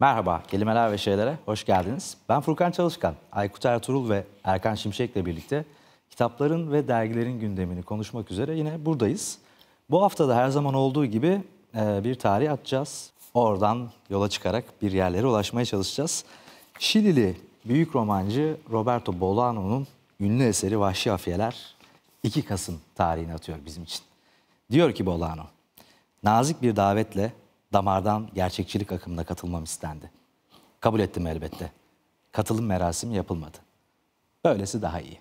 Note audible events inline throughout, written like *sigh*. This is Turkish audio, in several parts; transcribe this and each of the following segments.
Merhaba, Kelimeler ve Şeylere hoş geldiniz. Ben Furkan Çalışkan, Aykut Ertuğrul ve Erkan Şimşek'le birlikte kitapların ve dergilerin gündemini konuşmak üzere yine buradayız. Bu hafta da her zaman olduğu gibi e, bir tarih atacağız. Oradan yola çıkarak bir yerlere ulaşmaya çalışacağız. Şilili büyük romancı Roberto Bolano'nun ünlü eseri Vahşi Afiyeler 2 Kasım tarihini atıyor bizim için. Diyor ki Bolano, nazik bir davetle damardan gerçekçilik akımına katılmam istendi. Kabul ettim elbette. Katılım merasimi yapılmadı. Böylesi daha iyi.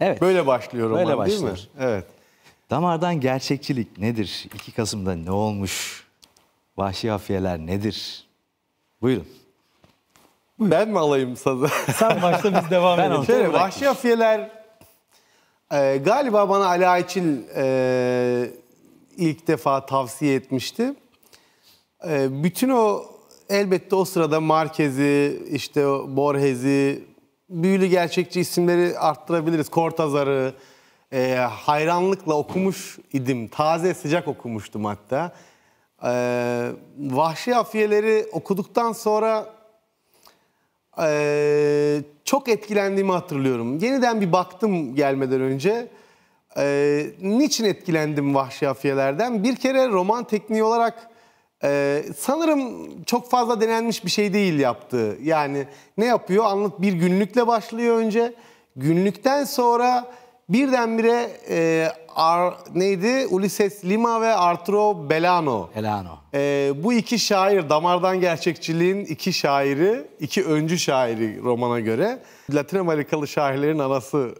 Evet. Böyle başlıyorum. Böyle başlıyor. mi? Evet. Damardan gerçekçilik nedir? 2 Kasım'da ne olmuş? Vahşi hafiyeler nedir? Buyurun. Ben mi alayım sazı? Sen başla biz devam *laughs* ben edelim. Şöyle, vahşi hafiyeler e, galiba bana Ala İçil e, ilk defa tavsiye etmişti. Ee, bütün o elbette o sırada Marquez'i, işte Borhezi, büyülü gerçekçi isimleri arttırabiliriz. Cortazar'ı e, hayranlıkla okumuş idim. Taze sıcak okumuştum hatta. E, Vahşi Afiyeleri okuduktan sonra e, çok etkilendiğimi hatırlıyorum. Yeniden bir baktım gelmeden önce. E, niçin etkilendim Vahşi Afiyelerden? Bir kere roman tekniği olarak ee, sanırım çok fazla denenmiş bir şey değil yaptığı. Yani ne yapıyor? Anlat bir günlükle başlıyor önce. Günlükten sonra birdenbire e, Ar, neydi? Ulises Lima ve Arturo Belano. Belano. E, bu iki şair, damardan gerçekçiliğin iki şairi, iki öncü şairi romana göre. Latin Amerikalı şairlerin anası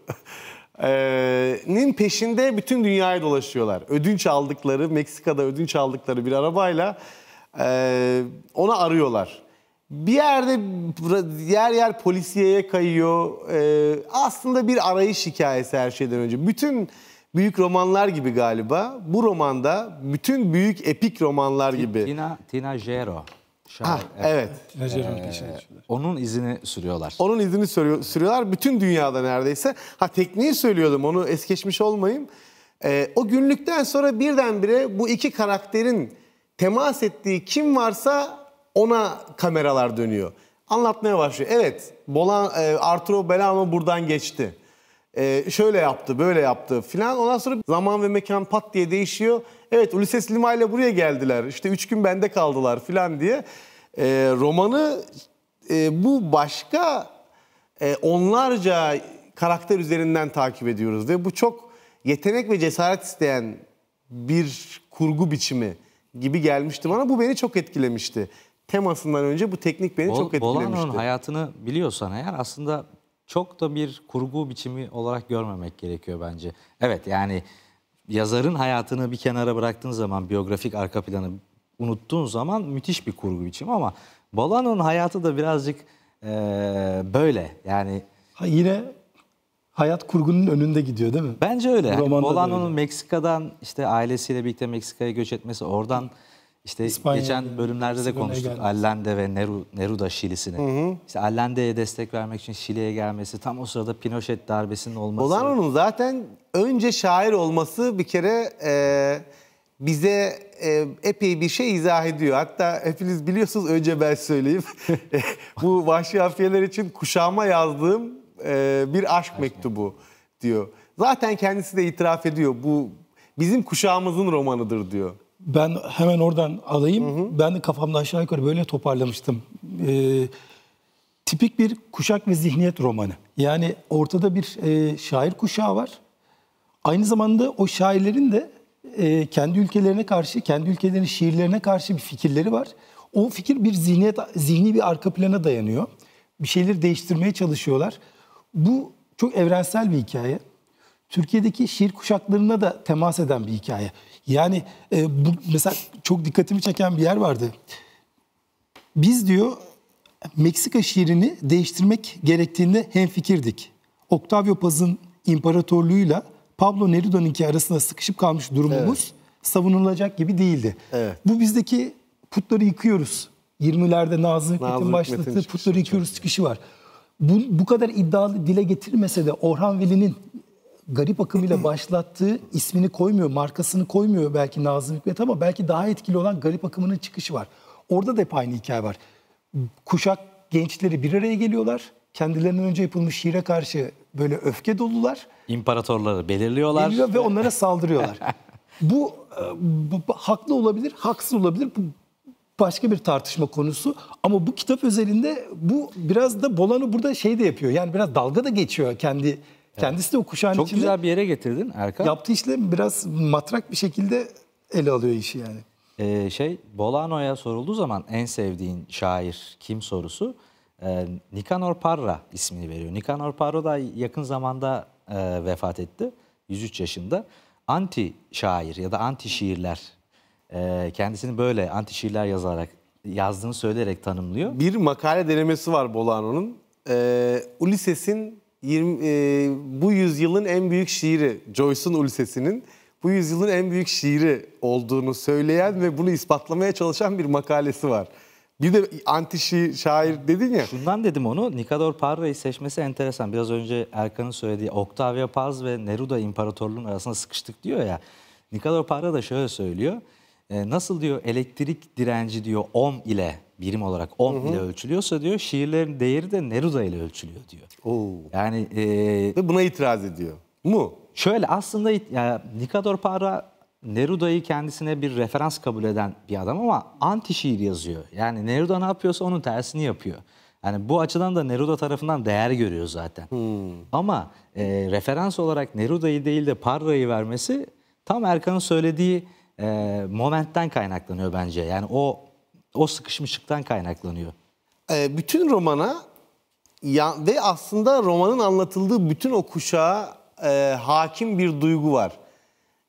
nin peşinde bütün dünyayı dolaşıyorlar. Ödünç aldıkları, Meksika'da ödünç aldıkları bir arabayla e, onu arıyorlar. Bir yerde yer yer polisiyeye kayıyor. E, aslında bir arayış hikayesi her şeyden önce. Bütün büyük romanlar gibi galiba. Bu romanda bütün büyük epik romanlar gibi. Tina, Tina Gero. Şair, ha, ah, evet. evet. Ee, onun izini sürüyorlar. Onun izini sürüyor, sürüyorlar. Bütün dünyada neredeyse. Ha tekniği söylüyordum onu es geçmiş olmayayım. Ee, o günlükten sonra birdenbire bu iki karakterin temas ettiği kim varsa ona kameralar dönüyor. Anlatmaya başlıyor. Evet Bolan, e, Arturo Belamo buradan geçti. E, şöyle yaptı böyle yaptı filan. Ondan sonra zaman ve mekan pat diye değişiyor evet Ulises Lima ile buraya geldiler. İşte üç gün bende kaldılar filan diye. E, romanı e, bu başka e, onlarca karakter üzerinden takip ediyoruz ve bu çok yetenek ve cesaret isteyen bir kurgu biçimi gibi gelmişti bana. Bu beni çok etkilemişti. Temasından önce bu teknik beni Bol, çok etkilemişti. Bolano'nun hayatını biliyorsan eğer aslında çok da bir kurgu biçimi olarak görmemek gerekiyor bence. Evet yani yazarın hayatını bir kenara bıraktığın zaman biyografik arka planı unuttuğun zaman müthiş bir kurgu biçim ama Balano'nun hayatı da birazcık e, böyle yani. Ha yine hayat kurgunun önünde gidiyor değil mi? Bence öyle. Yani Bolano'nun Meksika'dan işte ailesiyle birlikte Meksika'ya göç etmesi oradan... Hı işte İspanya, geçen bölümlerde de konuştuk Allende ve Neru, Neruda Şili'sini. Hı hı. İşte Allende'ye destek vermek için Şili'ye gelmesi, tam o sırada Pinochet darbesinin olması. Bolano'nun zaten önce şair olması bir kere e, bize e, epey bir şey izah ediyor. Hatta hepiniz biliyorsunuz önce ben söyleyeyim. *laughs* *laughs* Bu Vahşi Afiyeler için kuşağıma yazdığım e, bir aşk, aşk mektubu diyor. Zaten kendisi de itiraf ediyor. Bu bizim kuşağımızın romanıdır diyor. Ben hemen oradan alayım. Hı hı. Ben de kafamda aşağı yukarı böyle toparlamıştım. Ee, tipik bir kuşak ve zihniyet romanı. Yani ortada bir e, şair kuşağı var. Aynı zamanda o şairlerin de e, kendi ülkelerine karşı, kendi ülkelerinin şiirlerine karşı bir fikirleri var. O fikir bir zihniyet, zihni bir arka plana dayanıyor. Bir şeyleri değiştirmeye çalışıyorlar. Bu çok evrensel bir hikaye. Türkiye'deki şiir kuşaklarına da temas eden bir hikaye. Yani e, bu mesela çok dikkatimi çeken bir yer vardı. Biz diyor Meksika şiirini değiştirmek gerektiğinde hemfikirdik. Octavio Paz'ın imparatorluğuyla Pablo Neruda'nınki arasında sıkışıp kalmış durumumuz evet. savunulacak gibi değildi. Evet. Bu bizdeki putları yıkıyoruz. 20'lerde Nazım Hikmet'in başlattığı putları yıkıyoruz çıkışı var. Bu, bu kadar iddialı dile getirmese de Orhan Veli'nin garip akımıyla *clears throat* başlattığı ismini koymuyor, markasını koymuyor belki Nazım Hikmet ama belki daha etkili olan garip akımının çıkışı var. Orada da hep aynı hikaye var. Kuşak gençleri bir araya geliyorlar. Kendilerinden önce yapılmış şiire karşı böyle öfke dolular. İmparatorları belirliyorlar. Belirliyor ve onlara saldırıyorlar. *laughs* bu, bu, bu haklı olabilir, haksız olabilir. Bu başka bir tartışma konusu. Ama bu kitap özelinde bu biraz da Bolan'ı burada şey de yapıyor. Yani biraz dalga da geçiyor kendi Kendisi de o kuşağın Çok içinde. güzel bir yere getirdin Erkan. Yaptığı işle biraz matrak bir şekilde ele alıyor işi yani. Ee, şey Bolano'ya sorulduğu zaman en sevdiğin şair kim sorusu e, Nikanor Parra ismini veriyor. Nikanor Parra da yakın zamanda e, vefat etti. 103 yaşında. Anti şair ya da anti şiirler e, kendisini böyle anti şiirler yazarak yazdığını söyleyerek tanımlıyor. Bir makale denemesi var Bolano'nun. Ee, Ulysses'in 20, e, bu yüzyılın en büyük şiiri Joyce'un Ulysses'inin bu yüzyılın en büyük şiiri olduğunu söyleyen ve bunu ispatlamaya çalışan bir makalesi var. Bir de anti şair dedin ya. Şundan dedim onu. Nikador Parra'yı seçmesi enteresan. Biraz önce Erkan'ın söylediği Octavia Paz ve Neruda İmparatorluğu'nun arasında sıkıştık diyor ya. Nikador Parra da şöyle söylüyor. E, nasıl diyor elektrik direnci diyor ohm ile birim olarak 10 ile ölçülüyorsa diyor şiirlerin değeri de Neruda ile ölçülüyor diyor. Oo. Yani e, buna itiraz ediyor. Mu? Şöyle aslında ya Nikador Parra Neruda'yı kendisine bir referans kabul eden bir adam ama anti şiir yazıyor. Yani Neruda ne yapıyorsa onun tersini yapıyor. Yani bu açıdan da Neruda tarafından değer görüyor zaten. Hmm. Ama e, referans olarak Neruda'yı değil de Parra'yı vermesi tam Erkan'ın söylediği e, momentten kaynaklanıyor bence. Yani o o sıkışmışlıktan kaynaklanıyor. E, bütün romana ya, ve aslında romanın anlatıldığı bütün o kuşağa e, hakim bir duygu var.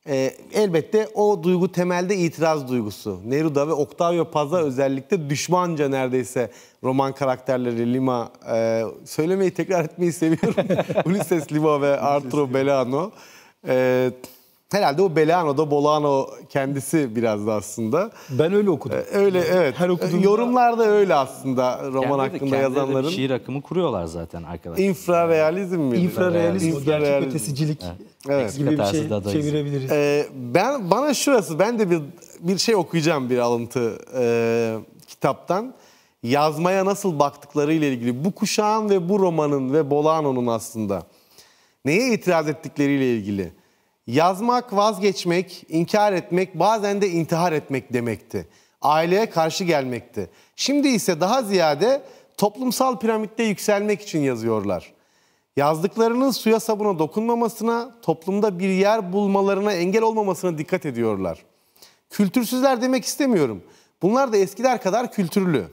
E, elbette o duygu temelde itiraz duygusu. Neruda ve Octavio Paz'a özellikle düşmanca neredeyse roman karakterleri Lima. E, söylemeyi tekrar etmeyi seviyorum. *laughs* Ulises Lima ve Arturo Belano. Evet. Herhalde o Belano'da Bolano kendisi biraz da aslında. Ben öyle okudum. Ee, öyle evet. Her okuduğumda... Yorumlarda öyle aslında roman Kendileri, hakkında yazanların. şiir akımı kuruyorlar zaten arkadaşlar. İnfrarealizm mi? İnfrarealizm, Gerçek ötesicilik evet. gibi bir şey çevirebiliriz. Ee, ben bana şurası ben de bir bir şey okuyacağım bir alıntı e, kitaptan. Yazmaya nasıl baktıkları ile ilgili bu kuşağın ve bu romanın ve Bolano'nun aslında neye itiraz ettikleriyle ilgili. Yazmak, vazgeçmek, inkar etmek, bazen de intihar etmek demekti. Aileye karşı gelmekti. Şimdi ise daha ziyade toplumsal piramitte yükselmek için yazıyorlar. Yazdıklarının suya sabuna dokunmamasına, toplumda bir yer bulmalarına engel olmamasına dikkat ediyorlar. Kültürsüzler demek istemiyorum. Bunlar da eskiler kadar kültürlü.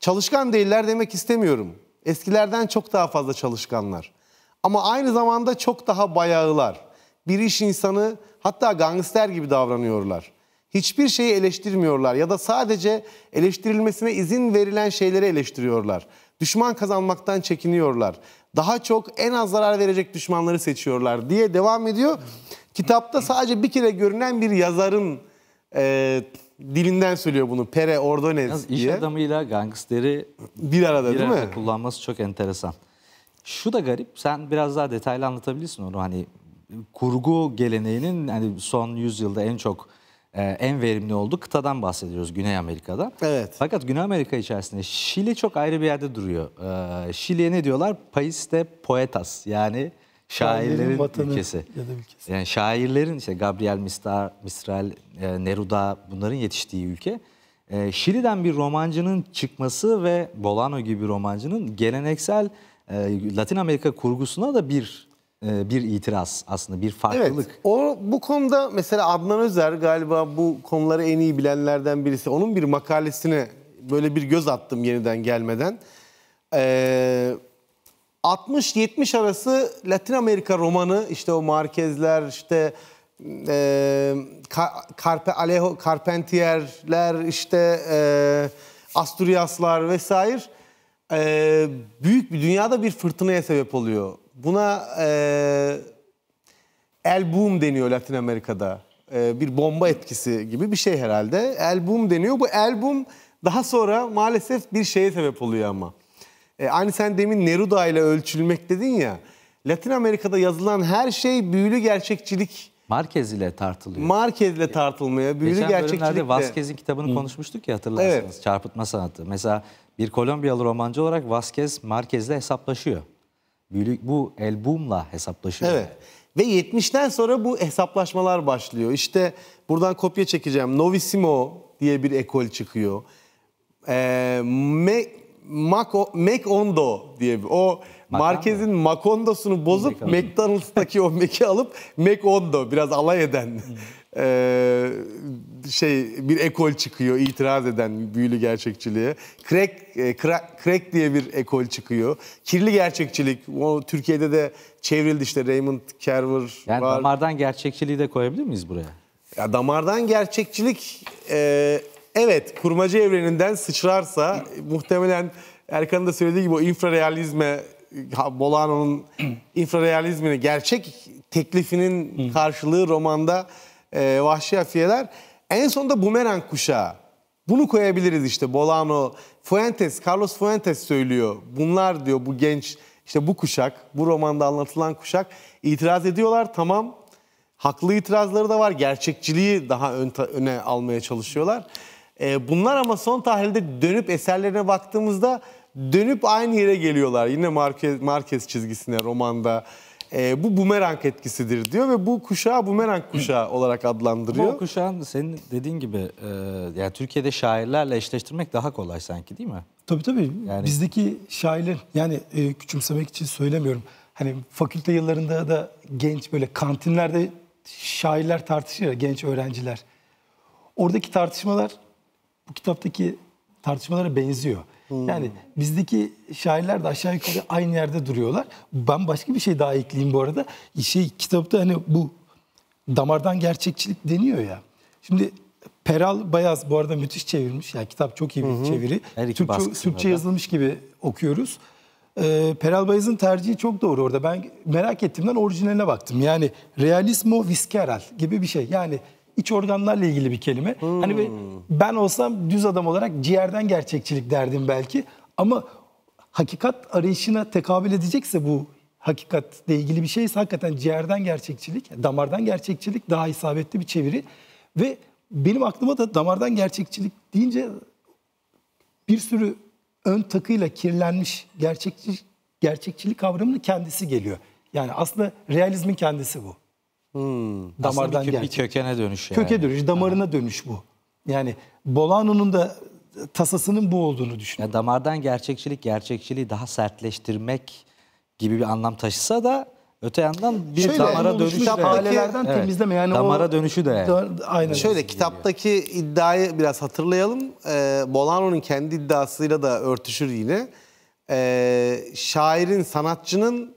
Çalışkan değiller demek istemiyorum. Eskilerden çok daha fazla çalışkanlar. Ama aynı zamanda çok daha bayağılar bir iş insanı hatta gangster gibi davranıyorlar. Hiçbir şeyi eleştirmiyorlar ya da sadece eleştirilmesine izin verilen şeyleri eleştiriyorlar. Düşman kazanmaktan çekiniyorlar. Daha çok en az zarar verecek düşmanları seçiyorlar diye devam ediyor. Kitapta sadece bir kere görünen bir yazarın e, dilinden söylüyor bunu. Pere Ordonez Yalnız diye. İş adamıyla gangsteri bir arada bir değil arada mi? kullanması çok enteresan. Şu da garip. Sen biraz daha detaylı anlatabilirsin onu. Hani kurgu geleneğinin yani son yüzyılda en çok e, en verimli olduğu kıtadan bahsediyoruz Güney Amerika'da. Evet. Fakat Güney Amerika içerisinde Şili çok ayrı bir yerde duruyor. E, Şili'ye ne diyorlar? País de poetas yani şairlerin ülkesi. ülkesi. Yani şairlerin işte Gabriel Mistral, Mistral e, Neruda bunların yetiştiği ülke. E, Şili'den bir romancının çıkması ve Bolano gibi romancının geleneksel e, Latin Amerika kurgusuna da bir e, bir itiraz aslında bir farklılık. Evet, o bu konuda mesela Adnan Özer galiba bu konuları en iyi bilenlerden birisi. Onun bir makalesine böyle bir göz attım yeniden gelmeden. Ee, 60-70 arası Latin Amerika romanı işte o Markezler işte e, Carpe Alejo Carpentier'ler işte e, Asturiaslar vesaire e, büyük bir dünyada bir fırtınaya sebep oluyor. Buna e, el boom deniyor Latin Amerika'da. E, bir bomba etkisi gibi bir şey herhalde. El boom deniyor. Bu el boom daha sonra maalesef bir şeye sebep oluyor ama. E, aynı sen demin Neruda ile ölçülmek dedin ya. Latin Amerika'da yazılan her şey büyülü gerçekçilik. Marquez ile tartılıyor. Marquez ile tartılmıyor büyülü Geçen gerçekçilik bölümlerde Vasquez'in kitabını Hı. konuşmuştuk ya hatırlarsınız. Evet. Çarpıtma sanatı. Mesela bir Kolombiyalı romancı olarak Vazquez Vasquez ile hesaplaşıyor büyük bu Elbum'la hesaplaşıyor. Evet. Ve 70'ten sonra bu hesaplaşmalar başlıyor. İşte buradan kopya çekeceğim. Novissimo diye bir ekol çıkıyor. Ee, Me Macondo diye bir o Mac Marquez'in Macondos'unu bozup McDonald's'taki o Mac'i alıp Macondo biraz alay eden e, şey bir ekol çıkıyor itiraz eden büyülü gerçekçiliğe. Crack, e, crack, crack diye bir ekol çıkıyor. Kirli gerçekçilik o Türkiye'de de çevrildi işte Raymond Carver yani var. damardan gerçekçiliği de koyabilir miyiz buraya? Ya damardan gerçekçilik e, evet kurmaca evreninden sıçrarsa muhtemelen Erkan'ın da söylediği gibi o infrarealizme Bolano'nun *clears throat* infrarealizmini gerçek teklifinin karşılığı romanda e, Vahşi Afiyeler en sonunda bumerang kuşağı. Bunu koyabiliriz işte Bolano, Fuentes, Carlos Fuentes söylüyor. Bunlar diyor bu genç işte bu kuşak, bu romanda anlatılan kuşak itiraz ediyorlar. Tamam haklı itirazları da var. Gerçekçiliği daha ön, öne almaya çalışıyorlar. E, bunlar ama son tahlilde dönüp eserlerine baktığımızda dönüp aynı yere geliyorlar. Yine Marquez, Marquez çizgisine romanda e, bu bumerang etkisidir diyor ve bu kuşağı bumerang kuşağı olarak adlandırıyor. Bu kuşağın senin dediğin gibi e, yani Türkiye'de şairlerle eşleştirmek daha kolay sanki değil mi? Tabii tabii. Yani... Bizdeki şairler yani e, küçümsemek için söylemiyorum. Hani fakülte yıllarında da genç böyle kantinlerde şairler tartışıyor genç öğrenciler. Oradaki tartışmalar bu kitaptaki tartışmalara benziyor. Hmm. Yani bizdeki şairler de aşağı yukarı aynı yerde duruyorlar. Ben başka bir şey daha ekleyeyim bu arada. Şey kitapta hani bu damardan gerçekçilik deniyor ya. Şimdi Peral Bayaz bu arada müthiş çevirmiş. Yani kitap çok iyi bir hı çeviri. Türkçe, Türkçe yazılmış gibi okuyoruz. Ee, Peral Bayaz'ın tercihi çok doğru orada. Ben merak ettiğimden orijinaline baktım. Yani Realismo Visceral gibi bir şey. Yani iç organlarla ilgili bir kelime. Hmm. Hani ben olsam düz adam olarak ciğerden gerçekçilik derdim belki ama hakikat arayışına tekabül edecekse bu hakikatle ilgili bir şeyse hakikaten ciğerden gerçekçilik, damardan gerçekçilik daha isabetli bir çeviri ve benim aklıma da damardan gerçekçilik deyince bir sürü ön takıyla kirlenmiş gerçekçilik gerçekçilik kavramının kendisi geliyor. Yani aslında realizmin kendisi bu. Hmm, damardan bir, kö- bir kökene dönüş. Yani. Köke dönüş, damarına ha. dönüş bu. Yani Bolano'nun da tasasının bu olduğunu düşünüyorum. Ya damardan gerçekçilik, gerçekçiliği daha sertleştirmek gibi bir anlam taşısa da öte yandan bir Şöyle, damara dönüş. ailelerden evet, temizleme yani damara o, dönüşü de. Da, Şöyle kitaptaki gibi. iddiayı biraz hatırlayalım. Ee, Bolano'nun kendi iddiasıyla da örtüşür yine. Ee, şairin, sanatçının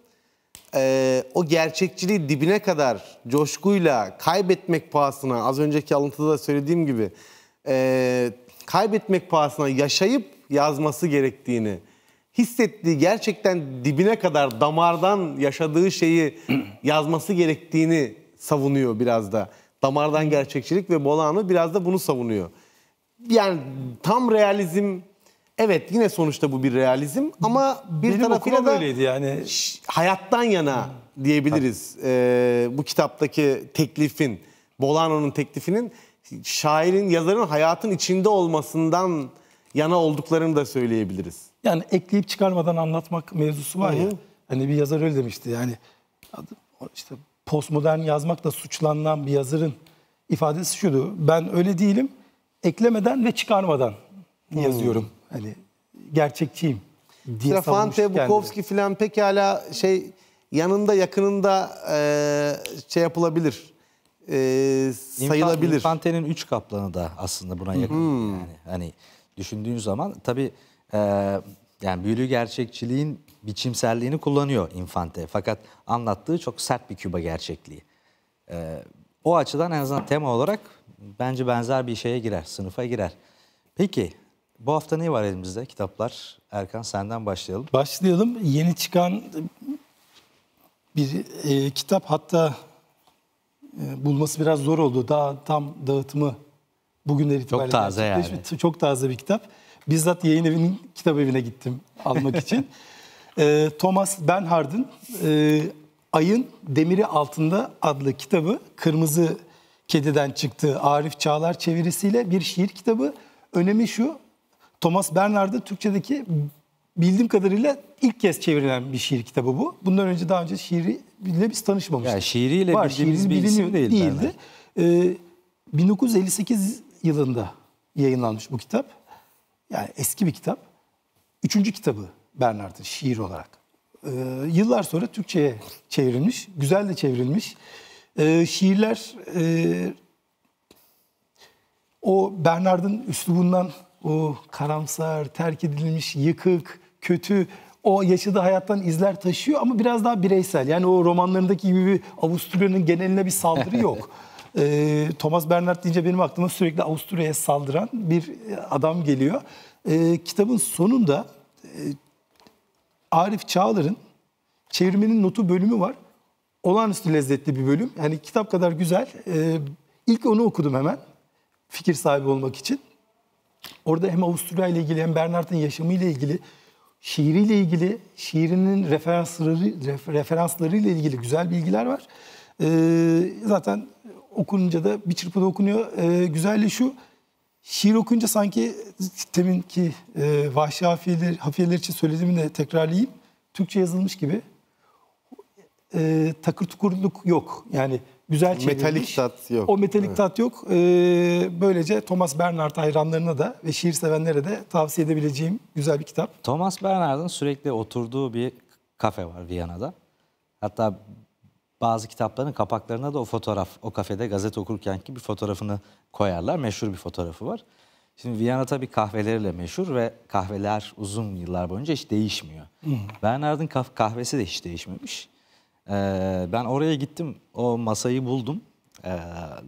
e, o gerçekçiliği dibine kadar coşkuyla kaybetmek pahasına az önceki alıntıda da söylediğim gibi e, kaybetmek pahasına yaşayıp yazması gerektiğini hissettiği gerçekten dibine kadar damardan yaşadığı şeyi *clears throat* yazması gerektiğini savunuyor biraz da. Damardan gerçekçilik ve Bolan'ı biraz da bunu savunuyor. Yani tam realizm Evet yine sonuçta bu bir realizm ama bir Benim tarafıyla da böyleydi yani. hayattan yana diyebiliriz. Ee, bu kitaptaki teklifin, Bolano'nun teklifinin şairin, yazarın hayatın içinde olmasından yana olduklarını da söyleyebiliriz. Yani ekleyip çıkarmadan anlatmak mevzusu var -hı. ya. Hani bir yazar öyle demişti yani işte postmodern yazmakla suçlanan bir yazarın ifadesi şuydu. Ben öyle değilim. Eklemeden ve çıkarmadan yazıyorum. Hı Hani gerçekçiyim diye Fante, Bukowski falan pekala şey yanında yakınında e, şey yapılabilir. E, sayılabilir. Infante'nin üç kaplanı da aslında buna yakın. Hmm. Yani hani düşündüğün zaman tabii e, yani büyülü gerçekçiliğin biçimselliğini kullanıyor Infante. Fakat anlattığı çok sert bir Küba gerçekliği. E, o açıdan en azından tema olarak bence benzer bir şeye girer, sınıfa girer. Peki bu hafta ne var elimizde? Kitaplar. Erkan senden başlayalım. Başlayalım. Yeni çıkan bir e, kitap hatta e, bulması biraz zor oldu. Daha tam dağıtımı bugünler itibariyle. Çok taze yani. Çok taze bir kitap. Bizzat yayın evinin kitap evine gittim almak için. *laughs* E, Thomas Bernhard'ın e, Ayın Demiri Altında adlı kitabı Kırmızı Kediden çıktı Arif Çağlar çevirisiyle bir şiir kitabı. Önemi şu Thomas Bernard'ın Türkçedeki bildiğim kadarıyla ilk kez çevrilen bir şiir kitabı bu. Bundan önce daha önce şiiriyle biz tanışmamıştık. Yani şiiriyle Var, bildiğimiz bir isim değil. Değildi. Ee, 1958 yılında yayınlanmış bu kitap. Yani eski bir kitap. Üçüncü kitabı Bernard'ın şiir olarak. Ee, yıllar sonra Türkçe'ye çevrilmiş. Güzel de çevrilmiş. Ee, şiirler e, o Bernard'ın üslubundan o oh, karamsar, terk edilmiş, yıkık, kötü o yaşadığı hayattan izler taşıyor ama biraz daha bireysel. Yani o romanlarındaki gibi Avusturya'nın geneline bir saldırı yok. *laughs* e, Thomas Bernhard deyince benim aklıma sürekli Avusturya'ya saldıran bir e, adam geliyor. E, kitabın sonunda e, Arif Çağlar'ın çevirmenin notu bölümü var. Olağanüstü lezzetli bir bölüm. Yani kitap kadar güzel. E, ilk onu okudum hemen fikir sahibi olmak için. Orada hem Avusturya ile ilgili hem Bernard'ın yaşamı ile ilgili şiiriyle ilgili, şiirinin referansları, referansları ile ilgili güzel bilgiler var. Ee, zaten okununca da bir çırpıda okunuyor. Ee, güzelliği şu, şiir okunca sanki teminki e, vahşi hafiyeler, hafiyeler için söylediğimi de tekrarlayayım. Türkçe yazılmış gibi. Ee, takır tukurluk yok. Yani güzel çevrilmiş. Metalik tat yok. O metalik evet. tat yok. Ee, böylece Thomas Bernhard hayranlarına da ve şiir sevenlere de tavsiye edebileceğim güzel bir kitap. Thomas Bernhard'ın sürekli oturduğu bir kafe var Viyana'da. Hatta bazı kitapların kapaklarına da o fotoğraf, o kafede gazete okurkenki bir fotoğrafını koyarlar. Meşhur bir fotoğrafı var. Şimdi Viyana tabii kahveleriyle meşhur ve kahveler uzun yıllar boyunca hiç değişmiyor. Hı. Bernard'ın kahvesi de hiç değişmemiş. Ee, ben oraya gittim, o masayı buldum. Ee,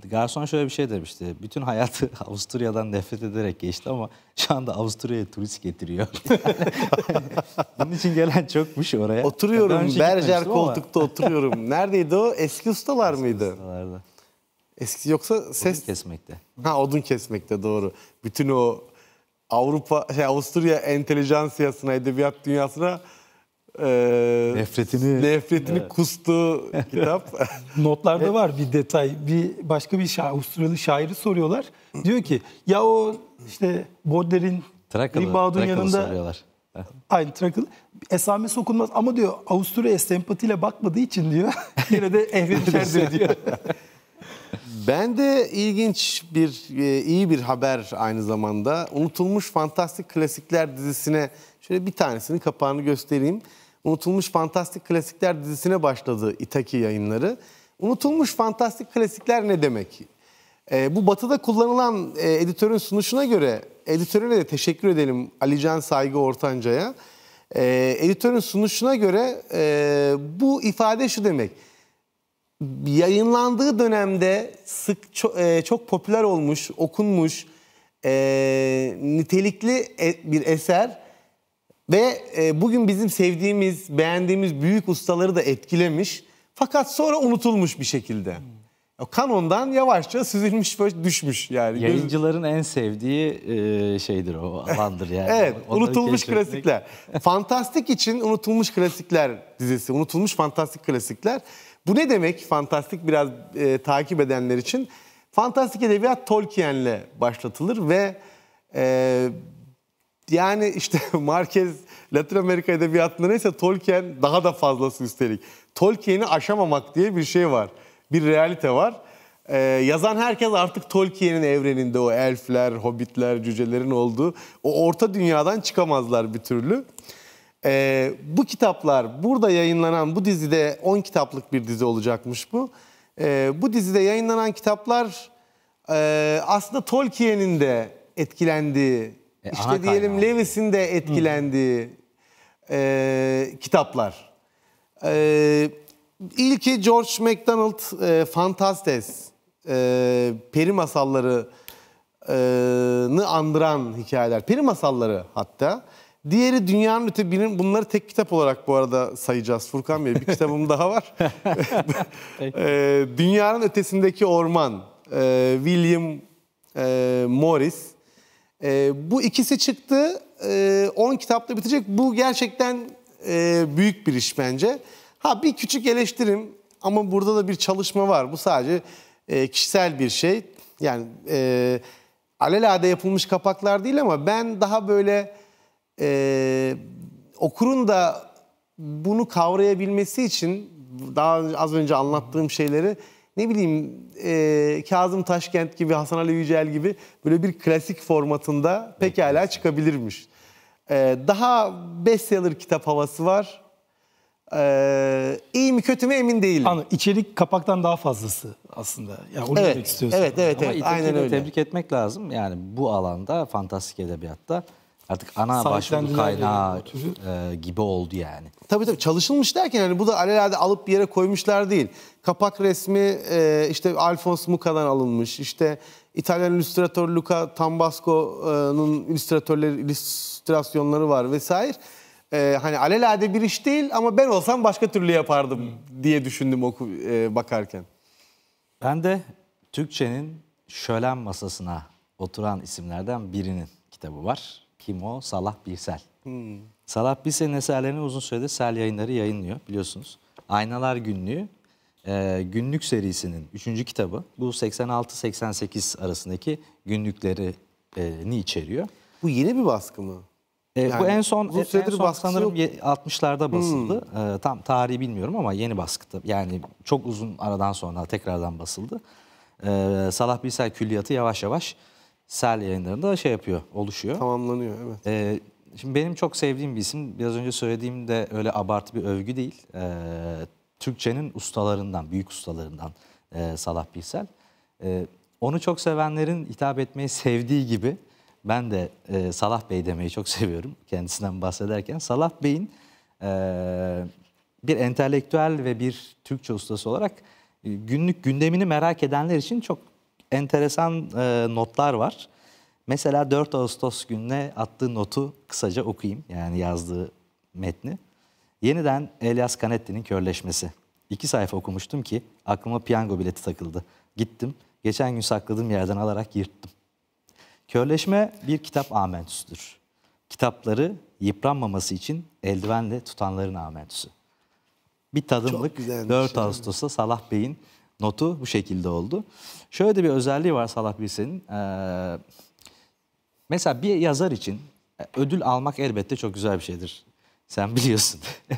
garson şöyle bir şey demişti. Bütün hayatı *laughs* Avusturya'dan nefret ederek geçti ama şu anda Avusturya'ya turist getiriyor. *laughs* Bunun için gelen çokmuş oraya. Oturuyorum, şey Berger koltukta ama. oturuyorum. *laughs* Neredeydi o? Eski ustalar Eski mıydı? Ustalarda. Eski yoksa ses... Odun kesmekte. Ha odun kesmekte doğru. Bütün o Avrupa, şey, Avusturya entelijansiyasına, edebiyat dünyasına e, nefretini nefretini evet. kustuğu *laughs* kitap. Notlarda e- var bir detay. Bir başka bir şair, Avusturyalı şairi soruyorlar. Diyor ki ya o işte Baudelaire'in Ribaud'un yanında soruyorlar. Aynı Trakıl. Esame sokulmaz ama diyor Avusturya'ya sempatiyle bakmadığı için diyor *laughs* yine de ehven içeride diyor. *laughs* Ben de ilginç bir e, iyi bir haber aynı zamanda unutulmuş fantastik klasikler dizisine şöyle bir tanesinin kapağını göstereyim. Unutulmuş Fantastik Klasikler dizisine başladı İtaki yayınları. Unutulmuş Fantastik Klasikler ne demek? E, bu batıda kullanılan e, editörün sunuşuna göre, editörüne de teşekkür edelim Alican Saygı Ortanca'ya. E, editörün sunuşuna göre e, bu ifade şu demek. Yayınlandığı dönemde sık çok, e, çok popüler olmuş, okunmuş, e, nitelikli e, bir eser ve e, bugün bizim sevdiğimiz, beğendiğimiz büyük ustaları da etkilemiş. Fakat sonra unutulmuş bir şekilde. Kanondan yavaşça süzülmüş, düşmüş yani. Yayıncıların en sevdiği e, şeydir o, alandır yani. evet, Onları unutulmuş keşfetmek. klasikler. Fantastik için unutulmuş klasikler dizisi, unutulmuş fantastik klasikler. Bu ne demek fantastik biraz e, takip edenler için? Fantastik edebiyat Tolkien'le başlatılır ve... E, yani işte *laughs* Marquez Latin Amerika edebiyatında neyse Tolkien daha da fazlası üstelik. Tolkien'i aşamamak diye bir şey var. Bir realite var. Ee, yazan herkes artık Tolkien'in evreninde o elfler, hobbitler, cücelerin olduğu o orta dünyadan çıkamazlar bir türlü. Ee, bu kitaplar burada yayınlanan bu dizide 10 kitaplık bir dizi olacakmış bu. Ee, bu dizide yayınlanan kitaplar e, aslında Tolkien'in de etkilendiği e, işte diyelim Lewis'in de etkilendiği e, kitaplar. E, ilki George MacDonald e, Fantastes, e, peri masallarını e, andıran hikayeler. Peri masalları hatta. Diğeri Dünyanın Öte birinin Bunları tek kitap olarak bu arada sayacağız Furkan Bey. Bir kitabım *laughs* daha var. E, Dünyanın Ötesindeki Orman. E, William Morris. E, bu ikisi çıktı. 10 ee, e, kitapla bitecek. Bu gerçekten e, büyük bir iş bence. Ha bir küçük eleştirim ama burada da bir çalışma var. Bu sadece e, kişisel bir şey. Yani e, alelade yapılmış kapaklar değil ama ben daha böyle e, okurun da bunu kavrayabilmesi için daha az önce anlattığım şeyleri ne bileyim e, Kazım Taşkent gibi, Hasan Ali Yücel gibi böyle bir klasik formatında pekala çıkabilirmiş. E, daha bestseller kitap havası var. Ee, iyi mi kötü mü emin değilim. Anladım. İçerik kapaktan daha fazlası aslında. Yani onu evet, demek istiyorsun. Evet, evet, Ama evet. Aynen öyle. Tebrik etmek lazım. Yani bu alanda, fantastik edebiyatta Artık ana başvuru kaynağı e, gibi oldu yani. Tabii tabii çalışılmış derken yani bu da alelade alıp bir yere koymuşlar değil. Kapak resmi e, işte Alphonse Muca'dan alınmış. İşte İtalyan illüstratör Luca Tambasco'nun illüstratörleri, illüstrasyonları var vesaire. E, hani alelade bir iş değil ama ben olsam başka türlü yapardım diye düşündüm oku e, bakarken. Ben de Türkçenin şölen masasına oturan isimlerden birinin kitabı var. Kim o? Salah Birsel. Hmm. Salah Birsel'in eserlerini uzun sürede Sel yayınları yayınlıyor biliyorsunuz. Aynalar Günlüğü e, günlük serisinin 3. kitabı. Bu 86-88 arasındaki günlüklerini e, içeriyor. Bu yeni bir baskı mı? E, yani, bu en son, bu e, en son sanırım 60'larda basıldı. Hmm. E, tam tarihi bilmiyorum ama yeni baskıda. Yani çok uzun aradan sonra tekrardan basıldı. E, Salah Birsel Külliyatı yavaş yavaş Sel yayınlarında şey yapıyor, oluşuyor. Tamamlanıyor evet. Ee, şimdi benim çok sevdiğim bir isim. Biraz önce söylediğim de öyle abartı bir övgü değil. Ee, Türkçenin ustalarından, büyük ustalarından e, Salah Birsel. Ee, onu çok sevenlerin hitap etmeyi sevdiği gibi ben de e, Salah Bey demeyi çok *laughs* seviyorum kendisinden bahsederken. Salah Bey'in e, bir entelektüel ve bir Türkçe ustası olarak e, günlük gündemini merak edenler için çok enteresan e, notlar var. Mesela 4 Ağustos gününe attığı notu kısaca okuyayım. Yani yazdığı metni. Yeniden Elias Canetti'nin körleşmesi. İki sayfa okumuştum ki aklıma piyango bileti takıldı. Gittim, geçen gün sakladığım yerden alarak yırttım. Körleşme bir kitap amentüsüdür. Kitapları yıpranmaması için eldivenle tutanların amentüsü. Bir tadımlık 4 Ağustos'ta Salah Bey'in notu bu şekilde oldu. Şöyle de bir özelliği var Salah Birsel'in. Ee, mesela bir yazar için e, ödül almak elbette çok güzel bir şeydir. Sen biliyorsun. *laughs*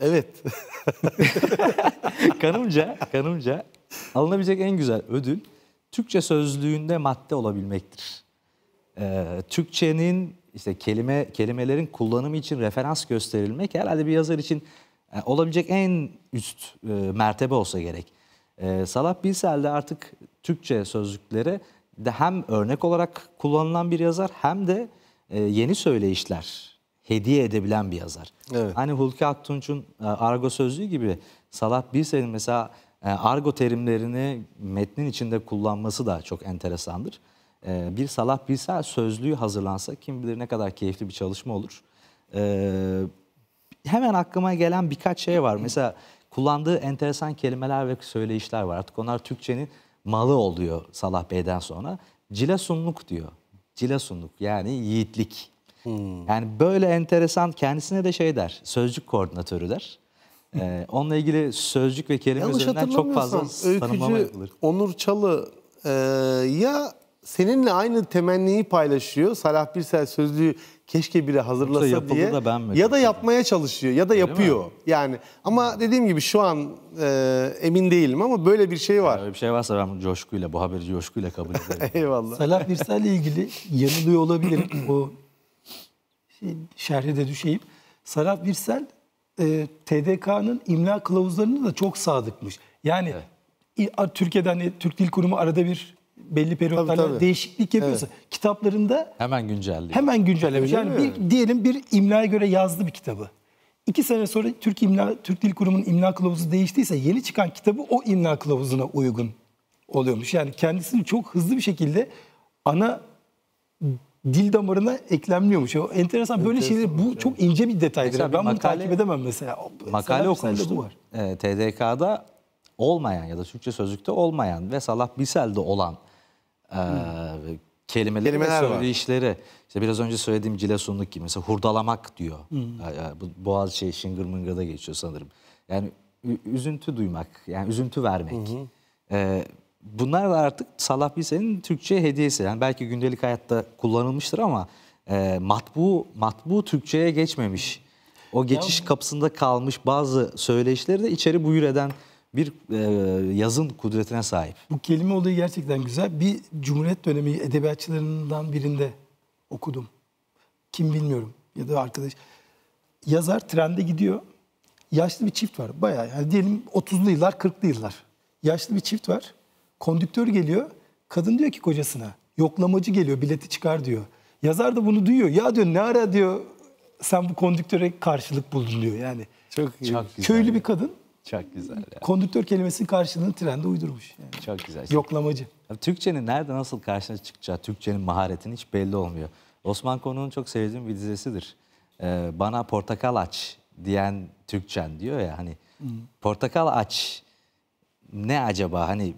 evet. *laughs* kanımca, kanımca alınabilecek en güzel ödül Türkçe sözlüğünde madde olabilmektir. Ee, Türkçenin işte kelime kelimelerin kullanımı için referans gösterilmek herhalde bir yazar için yani olabilecek en üst e, mertebe olsa gerek. E, Salah Bilsel de artık Türkçe sözlükleri de hem örnek olarak kullanılan bir yazar hem de e, yeni söyleyişler hediye edebilen bir yazar. Evet. Hani Hulki Aktunç'un e, Argo sözlüğü gibi Salah Bilsel'in mesela e, Argo terimlerini metnin içinde kullanması da çok enteresandır. E, bir Salah Bilsel sözlüğü hazırlansa kim bilir ne kadar keyifli bir çalışma olur. Evet hemen aklıma gelen birkaç şey var. Mesela kullandığı enteresan kelimeler ve söyleyişler var. Artık onlar Türkçenin malı oluyor Salah Bey'den sonra. Cilasunluk diyor. Cilasunluk yani yiğitlik. Hmm. Yani böyle enteresan kendisine de şey der. Sözcük koordinatörü der. Ee, *laughs* onunla ilgili sözcük ve kelime Yanlış üzerinden çok fazla öykücü tanımlama yapılır. Onur Çalı e, ya seninle aynı temenniyi paylaşıyor. Salah Birsel sözlüğü keşke biri hazırlasa diye. Da ben mi? Ya da yapmaya çalışıyor ya da Öyle yapıyor. Mi? Yani ama dediğim gibi şu an e, emin değilim ama böyle bir şey var. Öyle bir şey varsa ben coşkuyla bu haberi coşkuyla kabul ederim. *laughs* Eyvallah. Salah Birsel ile ilgili yanılıyor olabilir *clears throat* o şey, şerhe de düşeyim. Salah Birsel e, TDK'nın imla kılavuzlarına da çok sadıkmış. Yani evet. Türkiye'den Türk Dil Kurumu arada bir belli periyotlarla değişiklik yapıyorsa evet. kitaplarında hemen güncelliyor. Hemen güncellemiş. Yani bir, diyelim bir imlaya göre yazdı bir kitabı. İki sene sonra Türk İmla, Türk Dil Kurumu'nun imla kılavuzu değiştiyse yeni çıkan kitabı o imla kılavuzuna uygun oluyormuş. Yani kendisini çok hızlı bir şekilde ana dil damarına eklemliyormuş. O enteresan, enteresan böyle şeyler bu yani. çok ince bir detaydır. Mesela ben makale, bunu takip edemem mesela. Makale okumuştum. var. Ee, TDK'da olmayan ya da Türkçe sözlükte olmayan ve Salah Bisel'de olan e, hmm. kelimeleri Kelimeler ve söyleyişleri. Var. İşte biraz önce söylediğim cilesunluk gibi. Mesela hurdalamak diyor. Hmm. Yani, bu Boğaziçi şıngır mıngırda geçiyor sanırım. Yani üzüntü duymak, yani üzüntü vermek. Hmm. E, bunlar da artık Salah Bisel'in Türkçe hediyesi. Yani belki gündelik hayatta kullanılmıştır ama e, matbu matbu Türkçe'ye geçmemiş. O geçiş ya, kapısında kalmış bazı söyleyişleri de içeri buyur eden bir e, yazın kudretine sahip. Bu kelime olayı gerçekten güzel. Bir Cumhuriyet dönemi edebiyatçılarından birinde okudum. Kim bilmiyorum ya da arkadaş. Yazar trende gidiyor. Yaşlı bir çift var. Bayağı yani diyelim 30'lu yıllar 40'lı yıllar. Yaşlı bir çift var. Kondüktör geliyor. Kadın diyor ki kocasına yoklamacı geliyor bileti çıkar diyor. Yazar da bunu duyuyor. Ya diyor ne ara diyor sen bu kondüktöre karşılık buldun diyor yani. Çok, iyi. Çok güzel. Köylü bir kadın çok güzel. Ya. Konduktör kelimesinin karşılığını trende uydurmuş. Yani. Çok güzel. Yoklamacı. Türkçenin nerede nasıl karşına çıkacağı, Türkçenin maharetinin hiç belli olmuyor. Osman Konu'nun çok sevdiğim bir dizesidir. Ee, bana portakal aç diyen Türkçen diyor ya hani Hı. Hmm. portakal aç ne acaba hani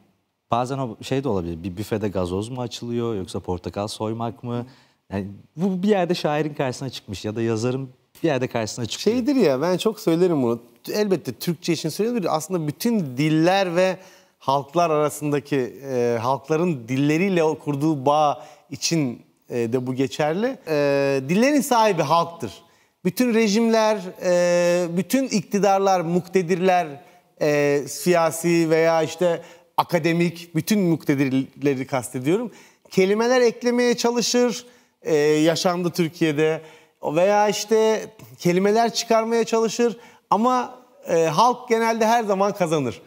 bazen o şey de olabilir bir büfede gazoz mu açılıyor yoksa portakal soymak mı? Yani bu bir yerde şairin karşısına çıkmış ya da yazarın bir yerde karşısına çıkıyor. Şeydir ya ben çok söylerim bunu. Elbette Türkçe için söylenir. Aslında bütün diller ve halklar arasındaki e, halkların dilleriyle kurduğu bağ için e, de bu geçerli. E, dillerin sahibi halktır. Bütün rejimler, e, bütün iktidarlar, muktedirler, e, siyasi veya işte akademik bütün muktedirleri kastediyorum. Kelimeler eklemeye çalışır. E, yaşandı Türkiye'de veya işte kelimeler çıkarmaya çalışır ama e, halk genelde her zaman kazanır.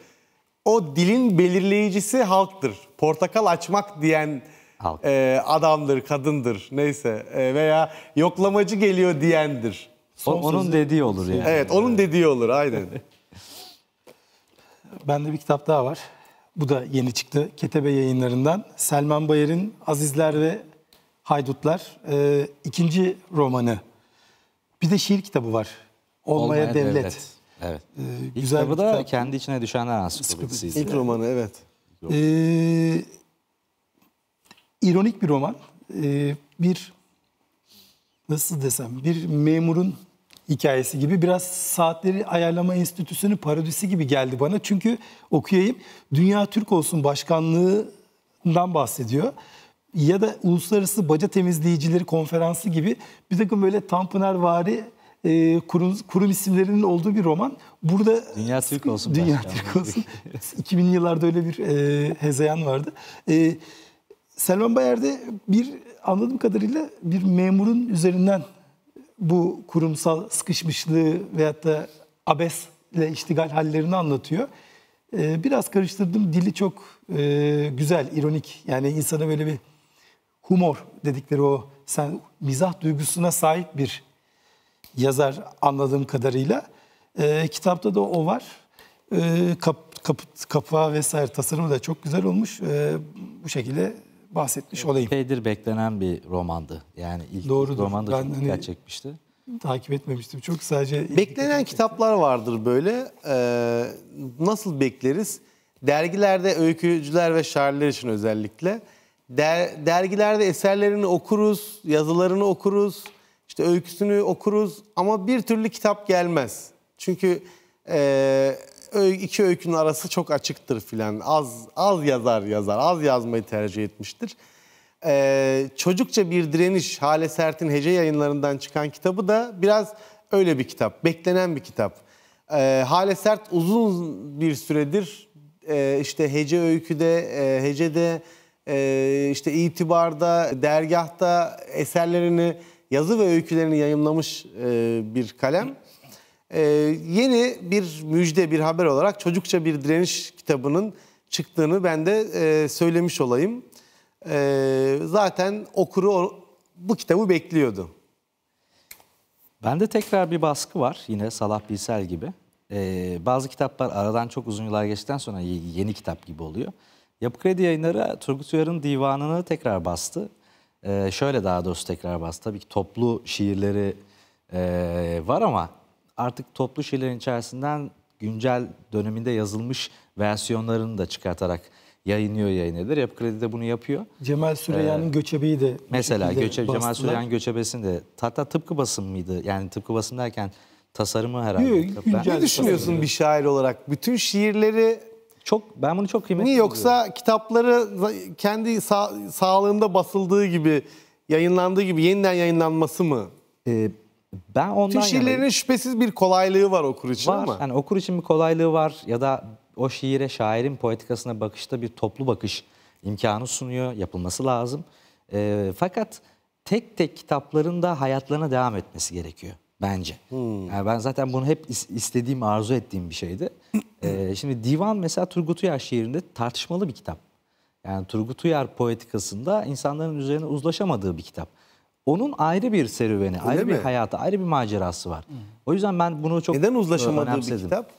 O dilin belirleyicisi halktır. Portakal açmak diyen Halk. e, adamdır, kadındır neyse e, veya yoklamacı geliyor diyendir. O, onun sözü- dediği olur yani. Evet onun dediği olur aynen. *laughs* Bende bir kitap daha var. Bu da yeni çıktı. Ketebe yayınlarından. Selman Bayar'ın Azizler ve Haydutlar. e, ikinci romanı bir de şiir kitabı var. Olmaya, Olmaya Devlet. Devlet. Evet. Ee, İlk güzel kitabı da kitap. kendi içine düşenler ansiklopedisi. İlk romanı evet. Ee, ironik bir roman. Ee, bir nasıl desem bir memurun hikayesi gibi biraz saatleri ayarlama enstitüsünün parodisi gibi geldi bana. Çünkü okuyayım Dünya Türk Olsun Başkanlığı'ndan bahsediyor ya da uluslararası baca temizleyicileri konferansı gibi bir takım böyle Tanpınarvari e, kurum, kurum isimlerinin olduğu bir roman. Burada Dünya Türk olsun. Dünya Türk olsun. 2000'li *laughs* yıllarda öyle bir e, hezeyan vardı. E, Selman Bayer'de bir anladığım kadarıyla bir memurun üzerinden bu kurumsal sıkışmışlığı veyahut da abesle iştigal hallerini anlatıyor. E, biraz karıştırdım. Dili çok e, güzel, ironik. Yani insana böyle bir humor dedikleri o sen mizah duygusuna sahip bir yazar anladığım kadarıyla. E, kitapta da o var. E, kap, kap, kapağı vesaire tasarımı da çok güzel olmuş. E, bu şekilde bahsetmiş olayım. Epeydir beklenen bir romandı. Yani ilk Doğrudur. roman ben çok hani, çekmişti. Takip etmemiştim. Çok sadece... Beklenen kitaplar vardır böyle. Ee, nasıl bekleriz? Dergilerde öykücüler ve şairler için özellikle Der, dergilerde eserlerini okuruz, yazılarını okuruz, işte öyküsünü okuruz ama bir türlü kitap gelmez. Çünkü e, iki öykünün arası çok açıktır filan. Az az yazar yazar, az yazmayı tercih etmiştir. E, çocukça bir direniş, Hale Sert'in Hece yayınlarından çıkan kitabı da biraz öyle bir kitap, beklenen bir kitap. E, Hale Sert uzun bir süredir e, işte Hece Öykü'de, e, Hece'de e, işte itibarda, dergahta eserlerini, yazı ve öykülerini yayımlamış e, bir kalem. Ee, yeni bir müjde, bir haber olarak Çocukça Bir Direniş kitabının çıktığını ben de e, söylemiş olayım. Ee, zaten okuru bu kitabı bekliyordu. Bende tekrar bir baskı var yine Salah Bilsel gibi. Ee, bazı kitaplar aradan çok uzun yıllar geçtikten sonra yeni kitap gibi oluyor. Yapı Kredi Yayınları Turgut Uyar'ın divanını tekrar bastı. Ee, şöyle daha doğrusu tekrar bastı. Tabii ki toplu şiirleri e, var ama artık toplu şiirlerin içerisinden güncel döneminde yazılmış versiyonlarını da çıkartarak yayınlıyor yayın eder. Yapı Kredi de bunu yapıyor. Cemal Süreyya'nın ee, Göçebe'yi de Mesela Göçe, Cemal Süreyya'nın Göçebesi'ni de hatta tıpkı basım mıydı? Yani tıpkı basım derken tasarımı herhalde. Yok, ne düşünüyorsun bir şair olarak? Bütün şiirleri çok ben bunu çok kıymetli Niye yoksa kitapları kendi sağ, sağlığında basıldığı gibi yayınlandığı gibi yeniden yayınlanması mı? Ee, ben ondan Tüm şiirlerin yana... şüphesiz bir kolaylığı var okur için var. ama. Yani okur için bir kolaylığı var ya da o şiire şairin poetikasına bakışta bir toplu bakış imkanı sunuyor. Yapılması lazım. E, fakat tek tek kitapların da hayatlarına devam etmesi gerekiyor bence. Hmm. Yani ben zaten bunu hep istediğim, arzu ettiğim bir şeydi. *clears throat* ee, şimdi Divan mesela Turgut Uyar şiirinde tartışmalı bir kitap. Yani Turgut Uyar poetikasında insanların üzerine uzlaşamadığı bir kitap. Onun ayrı bir serüveni, Öyle ayrı mi? bir hayatı, ayrı bir macerası var. Hmm. O yüzden ben bunu çok Neden uzlaşamadığı e, önemsedim. bir kitap?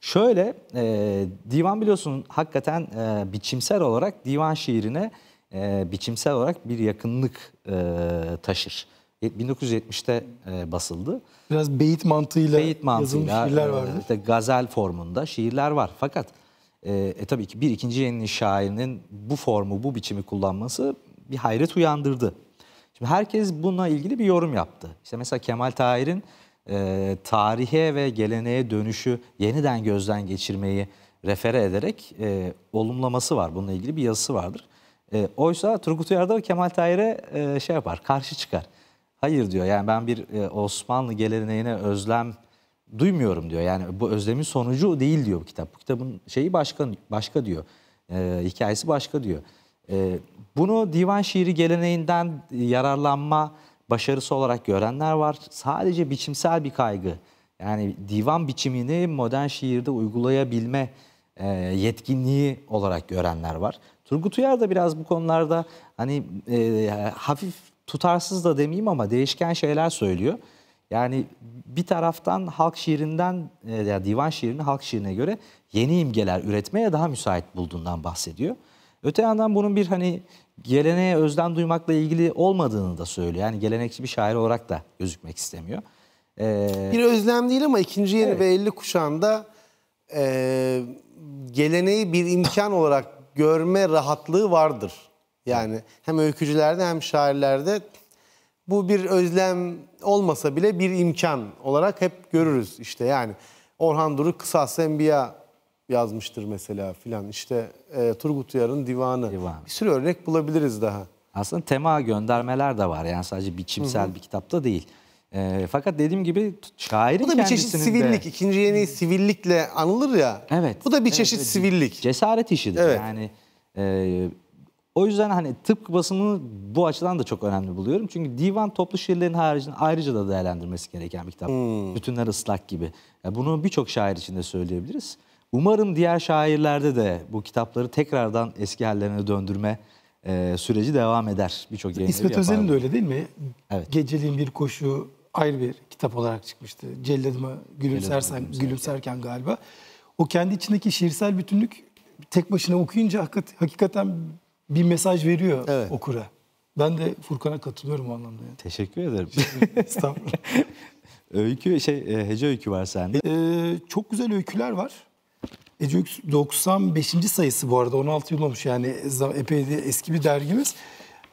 Şöyle, e, divan biliyorsun hakikaten e, biçimsel olarak divan şiirine e, biçimsel olarak bir yakınlık e, taşır. 1970'te e, basıldı. Biraz beyit mantığıyla, beyit mantığıyla yazılmış şiirler vardı. E, işte gazel formunda şiirler var. Fakat e, e, tabii ki bir ikinci yeni şairinin bu formu, bu biçimi kullanması bir hayret uyandırdı. Şimdi herkes buna ilgili bir yorum yaptı. İşte mesela Kemal Tahir'in e, tarihe ve geleneğe dönüşü yeniden gözden geçirmeyi refere ederek e, olumlaması var. Bununla ilgili bir yazısı vardır. E, oysa Turgut Uyar da Kemal Tahir'e e, şey yapar, karşı çıkar. Hayır diyor yani ben bir e, Osmanlı geleneğine özlem duymuyorum diyor. Yani bu özlemin sonucu değil diyor bu kitap. Bu kitabın şeyi başka başka diyor. E, hikayesi başka diyor. E, bunu divan şiiri geleneğinden yararlanma başarısı olarak görenler var. Sadece biçimsel bir kaygı. Yani divan biçimini modern şiirde uygulayabilme e, yetkinliği olarak görenler var. Turgut Uyar da biraz bu konularda hani e, hafif tutarsız da demeyeyim ama değişken şeyler söylüyor. Yani bir taraftan halk şiirinden e, yani divan şiirini halk şiirine göre yeni imgeler üretmeye daha müsait bulduğundan bahsediyor. Öte yandan bunun bir hani geleneğe özlem duymakla ilgili olmadığını da söylüyor. Yani gelenekçi bir şair olarak da gözükmek istemiyor. Ee, bir özlem değil ama ikinci yeni evet. ve 50 kuşağında e, geleneği bir imkan olarak görme rahatlığı vardır. Yani hem öykücülerde hem şairlerde bu bir özlem olmasa bile bir imkan olarak hep görürüz işte yani. Orhan Duruk Kısas Enbiya yazmıştır mesela filan. İşte e, Turgut Uyar'ın divanı. Divan. Bir sürü örnek bulabiliriz daha. Aslında tema göndermeler de var. Yani sadece biçimsel Hı-hı. bir kitapta değil. E, fakat dediğim gibi şairin Bu da bir çeşit sivillik. De... İkinci yeni sivillikle anılır ya. Evet. Bu da bir çeşit evet, sivillik. Cesaret işidir. Evet. Yani e, o yüzden hani tıpkı basımını bu açıdan da çok önemli buluyorum. Çünkü divan toplu şiirlerin haricinde ayrıca da değerlendirmesi gereken bir kitap. Hmm. Bütünler ıslak gibi. Yani bunu birçok şair için de söyleyebiliriz. Umarım diğer şairlerde de bu kitapları tekrardan eski hallerine döndürme e, süreci devam eder. Birçok İsmet Özel'in de öyle değil mi? Evet. Geceliğin bir koşu ayrı bir kitap olarak çıkmıştı. Celladıma gülümsersen, gülümserken. galiba. O kendi içindeki şiirsel bütünlük tek başına okuyunca hakikaten bir mesaj veriyor evet. okura. Ben de Furkan'a katılıyorum o anlamda. Yani. Teşekkür ederim. *laughs* Estağfurullah. öykü, şey, e, hece öykü var sende. Ee, çok güzel öyküler var. Hece öykü 95. sayısı bu arada. 16 yıl olmuş yani epey de eski bir dergimiz.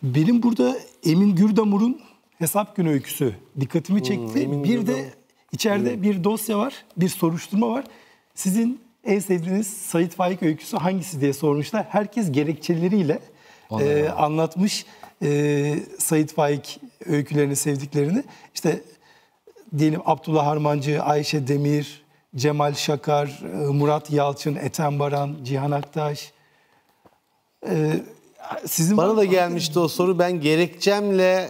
Benim burada Emin Gürdamur'un Hesap Günü öyküsü dikkatimi çekti. Hmm, bir Gürdamur. de içeride evet. bir dosya var, bir soruşturma var. Sizin en sevdiğiniz Sait Faik öyküsü hangisi diye sormuşlar. Herkes gerekçeleriyle e, anlatmış e, Sait Faik öykülerini sevdiklerini. İşte diyelim Abdullah Harmancı, Ayşe Demir, Cemal Şakar, e, Murat Yalçın, Ethem Baran, Cihan Aktaş. E, sizin Bana da gelmişti o soru. Ben gerekçemle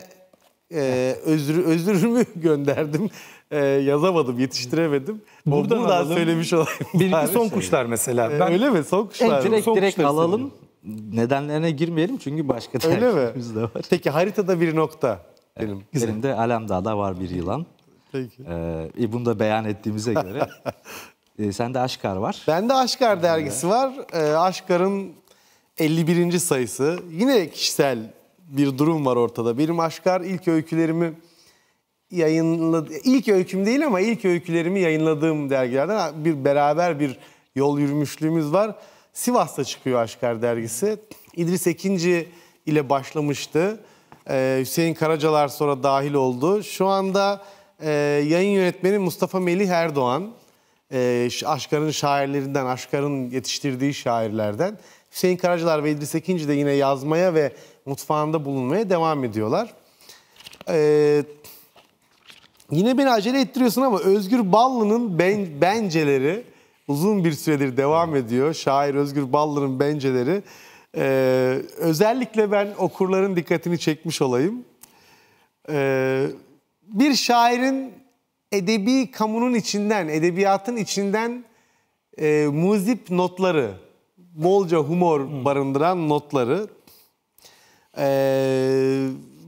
e, özür, özürümü *laughs* gönderdim. E, yazamadım, yetiştiremedim. Buradan, Buradan alalım. söylemiş olayım. Bir iki son şey. kuşlar mesela. Ee, ben, öyle mi? Son kuşlar. En, direkt son direkt kuşlar alalım. Söyleyeyim. Nedenlerine girmeyelim çünkü başka tercihimiz de var. Peki haritada bir nokta. Benim, evet, güzel. benim de Alemdağ'da var bir yılan. Peki. Ee, e, bunu da beyan ettiğimize göre. *laughs* e, sende Aşkar var. Bende Aşkar ee, dergisi var. E, Aşkar'ın 51. sayısı. Yine kişisel bir durum var ortada. Benim Aşkar ilk öykülerimi yayınladı ilk öyküm değil ama ilk öykülerimi yayınladığım dergilerden bir beraber bir yol yürümüşlüğümüz var. Sivas'ta çıkıyor Aşkar er dergisi. İdris Ekinci ile başlamıştı. Ee, Hüseyin Karacalar sonra dahil oldu. Şu anda e, yayın yönetmeni Mustafa Melih Erdoğan. E, Aşkar'ın şairlerinden, Aşkar'ın yetiştirdiği şairlerden. Hüseyin Karacalar ve İdris Ekinci de yine yazmaya ve mutfağında bulunmaya devam ediyorlar. E, Yine beni acele ettiriyorsun ama Özgür Ballı'nın ben, benceleri uzun bir süredir devam ediyor. Şair Özgür Ballı'nın benceleri. Ee, özellikle ben okurların dikkatini çekmiş olayım. Ee, bir şairin edebi kamunun içinden, edebiyatın içinden e, muzip notları, bolca humor barındıran notları... Ee,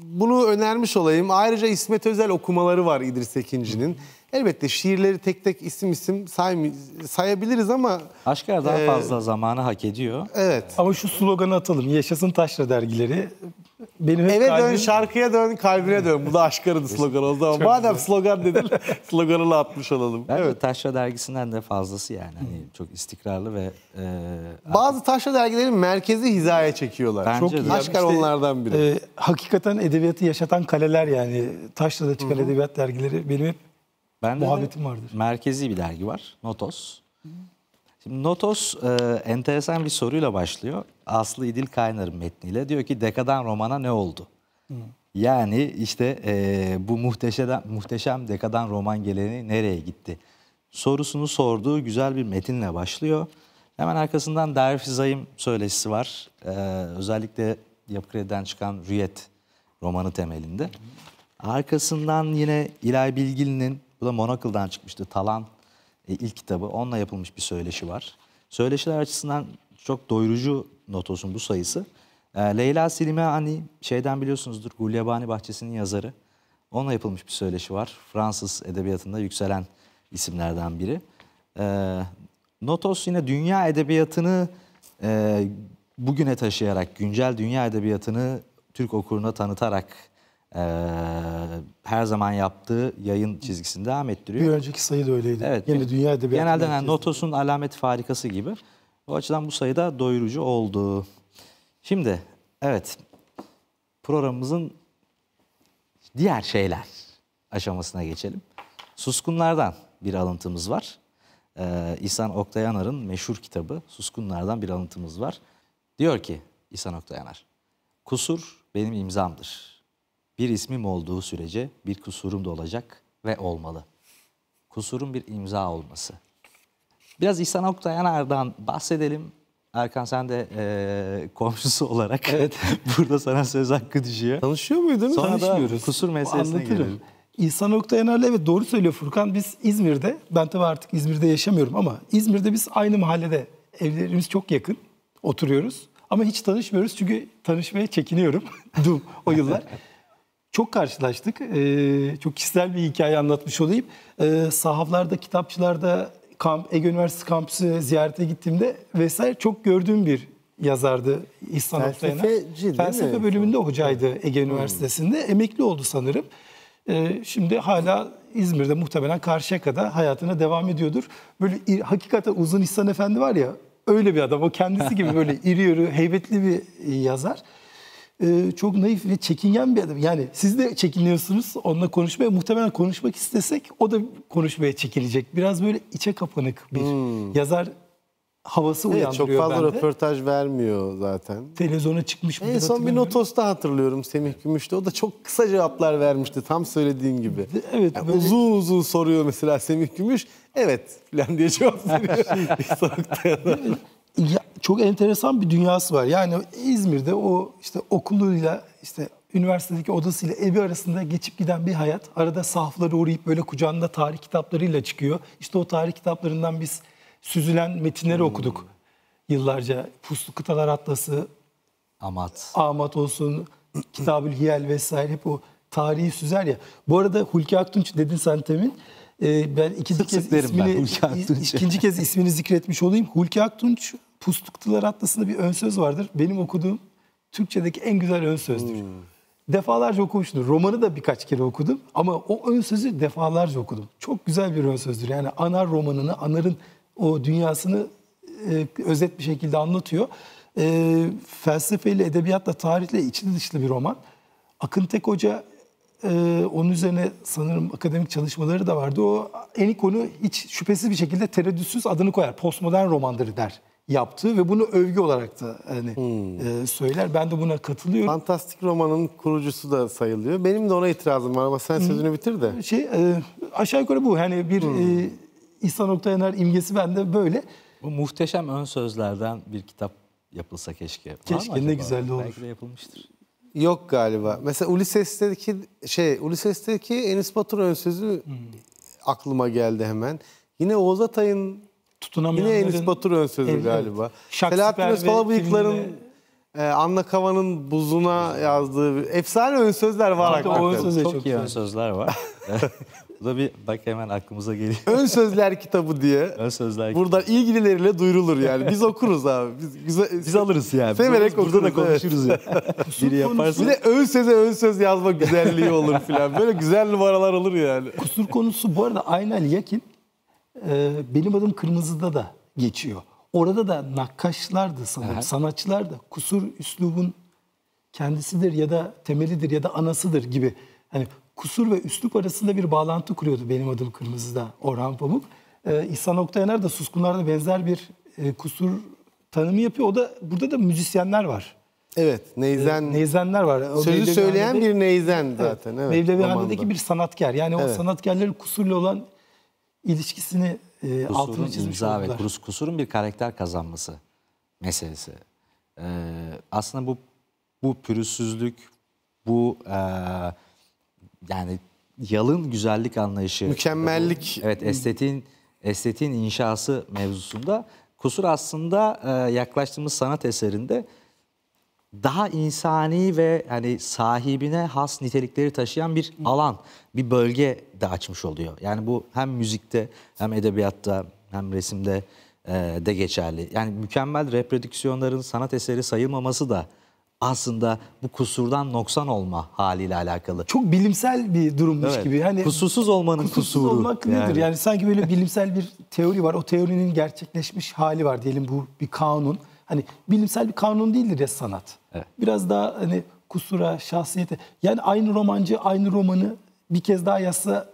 bunu önermiş olayım. Ayrıca İsmet Özel okumaları var İdris Ekinci'nin. Elbette şiirleri tek tek isim isim say, sayabiliriz ama... aşka daha e, fazla zamanı hak ediyor. Evet. Ama şu sloganı atalım. Yaşasın Taşra dergileri. Benim hep Eve kalbim... dön, şarkıya dön, kalbine dön. Bu da Aşkar'ın sloganı o zaman. Çok Madem güzel. slogan dedin, *laughs* sloganını atmış olalım. Ben evet. De taşra dergisinden de fazlası yani. Hani çok istikrarlı ve... E, Bazı Taşra dergilerin merkezi hizaya çekiyorlar. Bence çok iyi. Aşkar işte, onlardan biri. E, hakikaten edebiyatı yaşatan kaleler yani. Taşra'da çıkan Hı -hı. edebiyat dergileri benim hep ben Muhabbetim vardır. Merkezi bir dergi var. Notos. Şimdi Notos e, enteresan bir soruyla başlıyor. Aslı İdil Kaynar'ın metniyle. Diyor ki Dekadan romana ne oldu? Hı. Yani işte e, bu muhteşem, muhteşem Dekadan roman geleni nereye gitti? Sorusunu sorduğu güzel bir metinle başlıyor. Hemen arkasından Derfi Zayim söyleşisi var. E, özellikle Yapı Kredi'den çıkan Rüyet romanı temelinde. Arkasından yine İlay Bilgili'nin bu da Monocle'dan çıkmıştı. Talan e, ilk kitabı. Onunla yapılmış bir söyleşi var. Söyleşiler açısından çok doyurucu not olsun bu sayısı. E, Leyla Silime ani şeyden biliyorsunuzdur Gulyabani Bahçesi'nin yazarı. Onunla yapılmış bir söyleşi var. Fransız edebiyatında yükselen isimlerden biri. E, Notos yine dünya edebiyatını e, bugüne taşıyarak, güncel dünya edebiyatını Türk okuruna tanıtarak e, her zaman yaptığı yayın çizgisini devam ettiriyor. Bir önceki sayı da öyleydi. Evet. Yeni Dünya Edebiyatı. Genelde yani Notos'un alamet farikası gibi. O açıdan bu sayıda doyurucu oldu. Şimdi evet programımızın diğer şeyler aşamasına geçelim. Suskunlardan bir alıntımız var. Ee, İhsan Oktayanar'ın meşhur kitabı Suskunlardan bir alıntımız var. Diyor ki İhsan Oktayanar, kusur benim imzamdır. Bir ismim olduğu sürece bir kusurum da olacak ve olmalı. Kusurun bir imza olması. Biraz İhsan Oktayan Erdan bahsedelim. Erkan sen de e, komşusu olarak *laughs* evet. burada sana söz hakkı düşüyor. Tanışıyor muydunuz? Sonra Tanışmıyoruz. kusur meselesine Anlatırım. gelelim. İhsan Oktayaner'le evet doğru söylüyor Furkan. Biz İzmir'de, ben tabii artık İzmir'de yaşamıyorum ama İzmir'de biz aynı mahallede evlerimiz çok yakın oturuyoruz. Ama hiç tanışmıyoruz çünkü tanışmaya çekiniyorum *laughs* o yıllar çok karşılaştık. E, çok kişisel bir hikaye anlatmış olayım. E, ee, sahaflarda, kitapçılarda kamp, Ege Üniversitesi kampüsü ziyarete gittiğimde vesaire çok gördüğüm bir yazardı İhsan Oktay'ın. Felsefeci Felsefe mi? bölümünde hocaydı Ege Üniversitesi'nde. Hmm. Emekli oldu sanırım. E, şimdi hala İzmir'de muhtemelen karşıya hayatına devam ediyordur. Böyle hakikaten uzun İhsan Efendi var ya öyle bir adam. O kendisi gibi böyle *laughs* iri yürü heybetli bir e, yazar e, çok naif ve çekingen bir adam. Yani siz de çekiniyorsunuz onunla konuşmaya. Muhtemelen konuşmak istesek o da konuşmaya çekilecek. Biraz böyle içe kapanık bir hmm. yazar havası evet, uyandırıyor Çok fazla bende. röportaj vermiyor zaten. Televizyona çıkmış mı? En son bir Notos'ta hatırlıyorum Semih Gümüş'te. O da çok kısa cevaplar vermişti tam söylediğin gibi. Evet. Yani böyle... Uzun uzun soruyor mesela Semih Gümüş. Evet falan diye cevap veriyor. *laughs* ya, çok enteresan bir dünyası var. Yani İzmir'de o işte okuluyla işte üniversitedeki odasıyla evi arasında geçip giden bir hayat. Arada sahafları uğrayıp böyle kucağında tarih kitaplarıyla çıkıyor. İşte o tarih kitaplarından biz süzülen metinleri hmm. okuduk yıllarca. Puslu Kıtalar Atlası, Amat, Amat olsun, Kitabül Hiyel vesaire hep o tarihi süzer ya. Bu arada Hulki Aktunç dedin sen temin. Ee, ben ikinci Sık kez ismini ben, ikinci kez ismini zikretmiş olayım. Hulki Aktunç Pusluktular Atlası'nda bir ön söz vardır. Benim okuduğum Türkçedeki en güzel ön sözdür. Hmm. Defalarca okumuştum. Romanı da birkaç kere okudum ama o ön sözü defalarca okudum. Çok güzel bir ön sözdür. Yani Anar romanını, Anar'ın o dünyasını e, özet bir şekilde anlatıyor. E, felsefeyle, edebiyatla, tarihle içli dışlı bir roman. Akın Tek Hoca e, onun üzerine sanırım akademik çalışmaları da vardı. O en ikonu hiç şüphesiz bir şekilde tereddütsüz adını koyar. Postmodern romandır der yaptığı ve bunu övgü olarak da hani hmm. e, söyler. Ben de buna katılıyorum. Fantastik romanın kurucusu da sayılıyor. Benim de ona itirazım var ama sen hmm. sözünü bitir de. Şey e, aşağı yukarı bu. Hani bir hmm. e, İhsan Oktayaner imgesi bende böyle. Bu muhteşem ön sözlerden bir kitap yapılsa keşke. Keşke ne güzel olur. Belki de yapılmıştır. Yok galiba. Mesela Ulysses'teki şey Ulysses'teki Enis Batur ön sözü hmm. aklıma geldi hemen. Yine Oğuz Atay'ın tutunamayanların... Yine Enis Batur ön sözü evet, galiba. Evet. Selahattin Özpala bıyıkların... Filmde... Ee, Anna Kavan'ın buzuna yazdığı efsane ön sözler var evet, O ön sözler çok, çok iyi ön sözler var. *laughs* Bu da bir bak hemen aklımıza geliyor. Ön sözler kitabı diye. Ön sözler. Burada kitabı. ilgilileriyle duyurulur yani. Biz *laughs* okuruz abi. Biz güzel, biz alırız yani. Severek okuruz. Burada da konuşuruz ya. *laughs* Biri yaparsa. Bir de ön söze ön söz yazma güzelliği olur falan. Böyle güzel numaralar olur yani. Kusur konusu bu arada aynen Yakin ee, benim Adım Kırmızı'da da geçiyor. Orada da nakkaşlardı sanırım, evet. sanatçılar da kusur üslubun kendisidir ya da temelidir ya da anasıdır gibi. Hani kusur ve üslup arasında bir bağlantı kuruyordu Benim Adım Kırmızı'da Orhan Pamuk. Ee, İhsan Oktayaner de Suskunlar'da benzer bir e, kusur tanımı yapıyor. O da burada da müzisyenler var. Evet, neyzen. E, neyzenler var. O sözü söyleyen bir neyzen zaten. Evet. evet Mevlevihane'deki bir sanatkar. Yani evet. o sanatkarların kusurlu olan ilişkisini e, kusurun altını çizmiş imza oldular. ve kusurun bir karakter kazanması meselesi. Ee, aslında bu bu pürüzsüzlük, bu e, yani yalın güzellik anlayışı, mükemmellik, evet estetiğin estetiğin inşası mevzusunda kusur aslında e, yaklaştığımız sanat eserinde daha insani ve hani sahibine has nitelikleri taşıyan bir alan, bir bölge de açmış oluyor. Yani bu hem müzikte hem edebiyatta hem resimde e, de geçerli. Yani mükemmel reprodüksiyonların sanat eseri sayılmaması da aslında bu kusurdan noksan olma haliyle alakalı. Çok bilimsel bir durummuş evet. gibi. Hani kusursuz olmanın kusursuz kusuru. olmak yani. nedir? Yani sanki böyle bilimsel bir teori var. O teorinin gerçekleşmiş hali var diyelim bu bir kanun. Hani bilimsel bir kanun değildir ya sanat. Evet. Biraz daha hani kusura, şahsiyete. Yani aynı romancı aynı romanı bir kez daha yazsa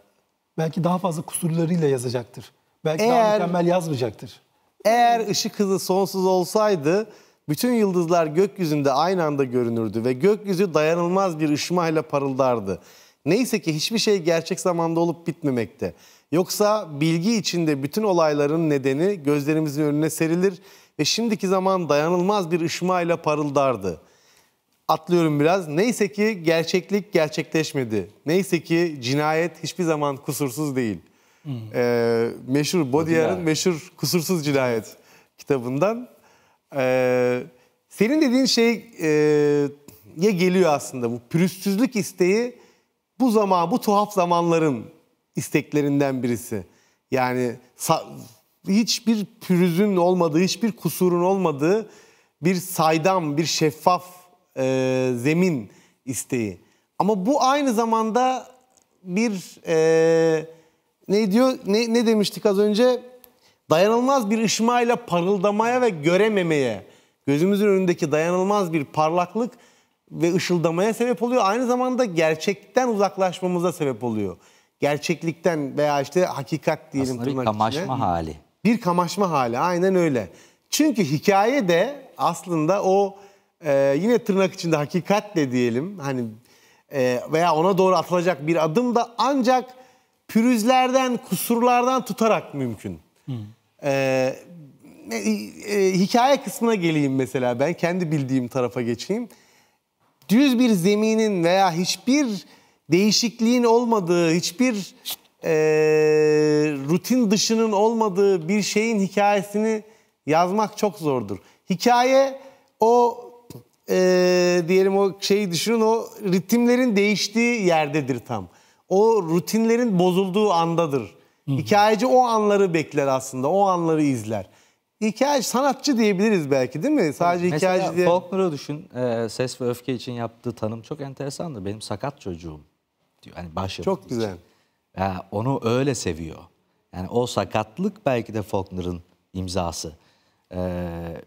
belki daha fazla kusurlarıyla yazacaktır. Belki eğer, daha mükemmel yazmayacaktır. Eğer ışık hızı sonsuz olsaydı bütün yıldızlar gökyüzünde aynı anda görünürdü ve gökyüzü dayanılmaz bir ışımayla parıldardı. Neyse ki hiçbir şey gerçek zamanda olup bitmemekte. Yoksa bilgi içinde bütün olayların nedeni gözlerimizin önüne serilir ve şimdiki zaman dayanılmaz bir ışmayla parıldardı. Atlıyorum biraz. Neyse ki gerçeklik gerçekleşmedi. Neyse ki cinayet hiçbir zaman kusursuz değil. Hmm. Ee, meşhur Baudrillard'ın meşhur Kusursuz Cinayet kitabından. Ee, senin dediğin şey e, ya geliyor aslında bu pürüzsüzlük isteği bu zaman bu tuhaf zamanların isteklerinden birisi. Yani hiçbir pürüzün olmadığı, hiçbir kusurun olmadığı bir saydam, bir şeffaf e, zemin isteği. Ama bu aynı zamanda bir e, ne diyor ne, ne demiştik az önce dayanılmaz bir ışmayla parıldamaya ve görememeye gözümüzün önündeki dayanılmaz bir parlaklık ve ışıldamaya sebep oluyor. Aynı zamanda gerçekten uzaklaşmamıza sebep oluyor. Gerçeklikten veya işte hakikat diyelim Aslında tırnak içine. kamaşma hali. Bir kamaşma hali aynen öyle. Çünkü hikaye de aslında o e, yine tırnak içinde hakikatle diyelim hani e, veya ona doğru atılacak bir adım da ancak pürüzlerden, kusurlardan tutarak mümkün. Hmm. e, e, hikaye kısmına geleyim mesela ben kendi bildiğim tarafa geçeyim. Düz bir zeminin veya hiçbir değişikliğin olmadığı, hiçbir e, rutin dışının olmadığı bir şeyin hikayesini yazmak çok zordur. Hikaye o e, diyelim o şeyi düşünün o ritimlerin değiştiği yerdedir tam. O rutinlerin bozulduğu andadır. Hı hı. Hikayeci o anları bekler aslında. O anları izler. Hikayeci, sanatçı diyebiliriz belki değil mi? Sadece Mesela hikayeci diye. Faulkner'ı düşün. E, ses ve öfke için yaptığı tanım çok enteresandı. Benim sakat çocuğum diyor. Hani baş Çok güzel. Için. Ya onu öyle seviyor. Yani o sakatlık belki de Faulkner'ın imzası. Ee,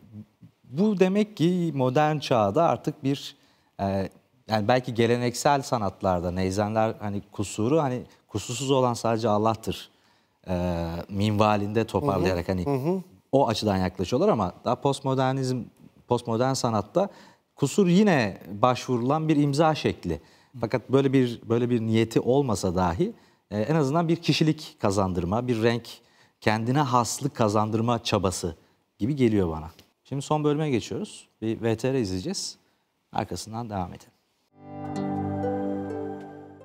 bu demek ki modern çağda artık bir e, yani belki geleneksel sanatlarda neyzenler hani kusuru hani kusursuz olan sadece Allah'tır e, minvalinde toparlayarak hı hı, hani hı. o açıdan yaklaşıyorlar ama daha postmodernizm postmodern sanatta kusur yine başvurulan bir imza şekli. Fakat böyle bir böyle bir niyeti olmasa dahi ee, en azından bir kişilik kazandırma, bir renk, kendine haslık kazandırma çabası gibi geliyor bana. Şimdi son bölüme geçiyoruz. Bir VTR izleyeceğiz. Arkasından devam edelim.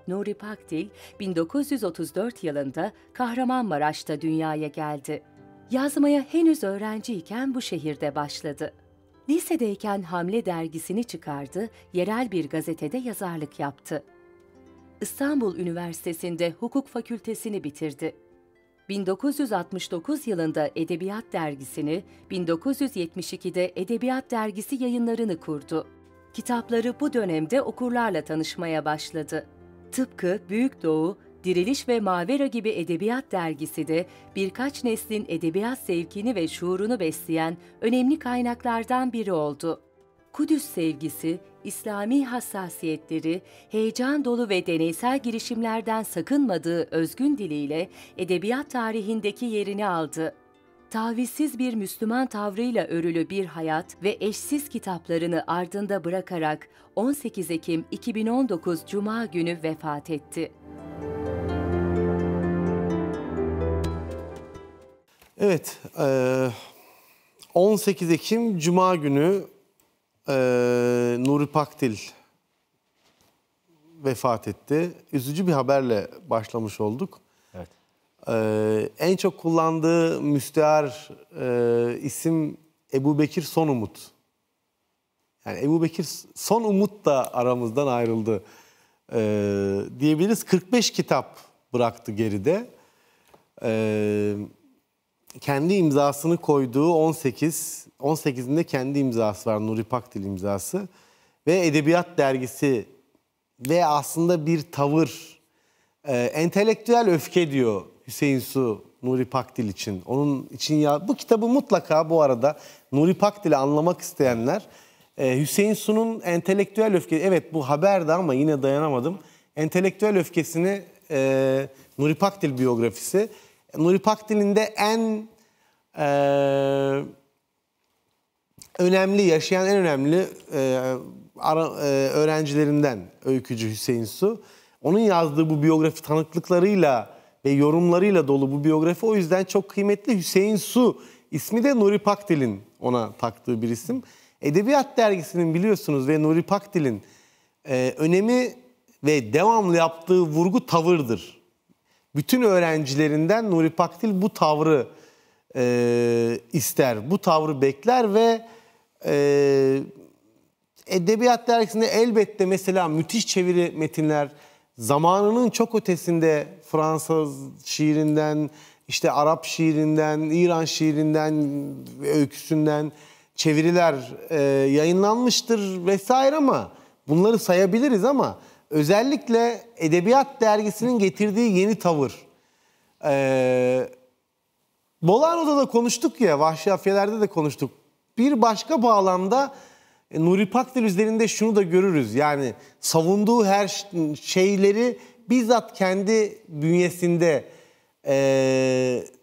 Nuri Pakdil 1934 yılında Kahramanmaraş'ta dünyaya geldi. Yazmaya henüz öğrenciyken bu şehirde başladı. Lisedeyken Hamle dergisini çıkardı, yerel bir gazetede yazarlık yaptı. İstanbul Üniversitesi'nde hukuk fakültesini bitirdi. 1969 yılında Edebiyat Dergisi'ni, 1972'de Edebiyat Dergisi yayınlarını kurdu. Kitapları bu dönemde okurlarla tanışmaya başladı. Tıpkı Büyük Doğu, Diriliş ve Mavera gibi edebiyat dergisi de birkaç neslin edebiyat sevkini ve şuurunu besleyen önemli kaynaklardan biri oldu. Kudüs sevgisi, İslami hassasiyetleri, heyecan dolu ve deneysel girişimlerden sakınmadığı özgün diliyle edebiyat tarihindeki yerini aldı. Tavizsiz bir Müslüman tavrıyla örülü bir hayat ve eşsiz kitaplarını ardında bırakarak 18 Ekim 2019 Cuma günü vefat etti. Evet, 18 Ekim Cuma günü ee, Nuri Pakdil vefat etti. Üzücü bir haberle başlamış olduk. Evet. Ee, en çok kullandığı müstehar e, isim Ebu Bekir Son Umut. Yani Ebu Bekir Son Umut da aramızdan ayrıldı ee, diyebiliriz. 45 kitap bıraktı geride. Evet kendi imzasını koyduğu 18, 18'inde kendi imzası var Nuri Pakdil imzası. Ve Edebiyat Dergisi ve aslında bir tavır, e, entelektüel öfke diyor Hüseyin Su Nuri Pakdil için. Onun için ya bu kitabı mutlaka bu arada Nuri Pakdil'i anlamak isteyenler e, Hüseyin Su'nun entelektüel öfke evet bu haberdi ama yine dayanamadım. Entelektüel öfkesini e, Nuri Pakdil biyografisi Nuri Pakdil'in de en e, önemli, yaşayan en önemli e, ara, e, öğrencilerinden öykücü Hüseyin Su. Onun yazdığı bu biyografi tanıklıklarıyla ve yorumlarıyla dolu bu biyografi o yüzden çok kıymetli. Hüseyin Su ismi de Nuri Pakdil'in ona taktığı bir isim. Edebiyat dergisinin biliyorsunuz ve Nuri Pakdil'in e, önemi ve devamlı yaptığı vurgu tavırdır bütün öğrencilerinden Nuri Pakdil bu tavrı e, ister, bu tavrı bekler ve e, Edebiyat dergisinde elbette mesela müthiş çeviri metinler, zamanının çok ötesinde Fransız şiirinden, işte Arap şiirinden, İran şiirinden, öyküsünden çeviriler e, yayınlanmıştır vesaire ama bunları sayabiliriz ama özellikle Edebiyat Dergisi'nin getirdiği yeni tavır. Ee, Bolano'da da konuştuk ya, Vahşi Afiyeler'de de konuştuk. Bir başka bağlamda e, Nuri Pakdil üzerinde şunu da görürüz. Yani savunduğu her şeyleri bizzat kendi bünyesinde e,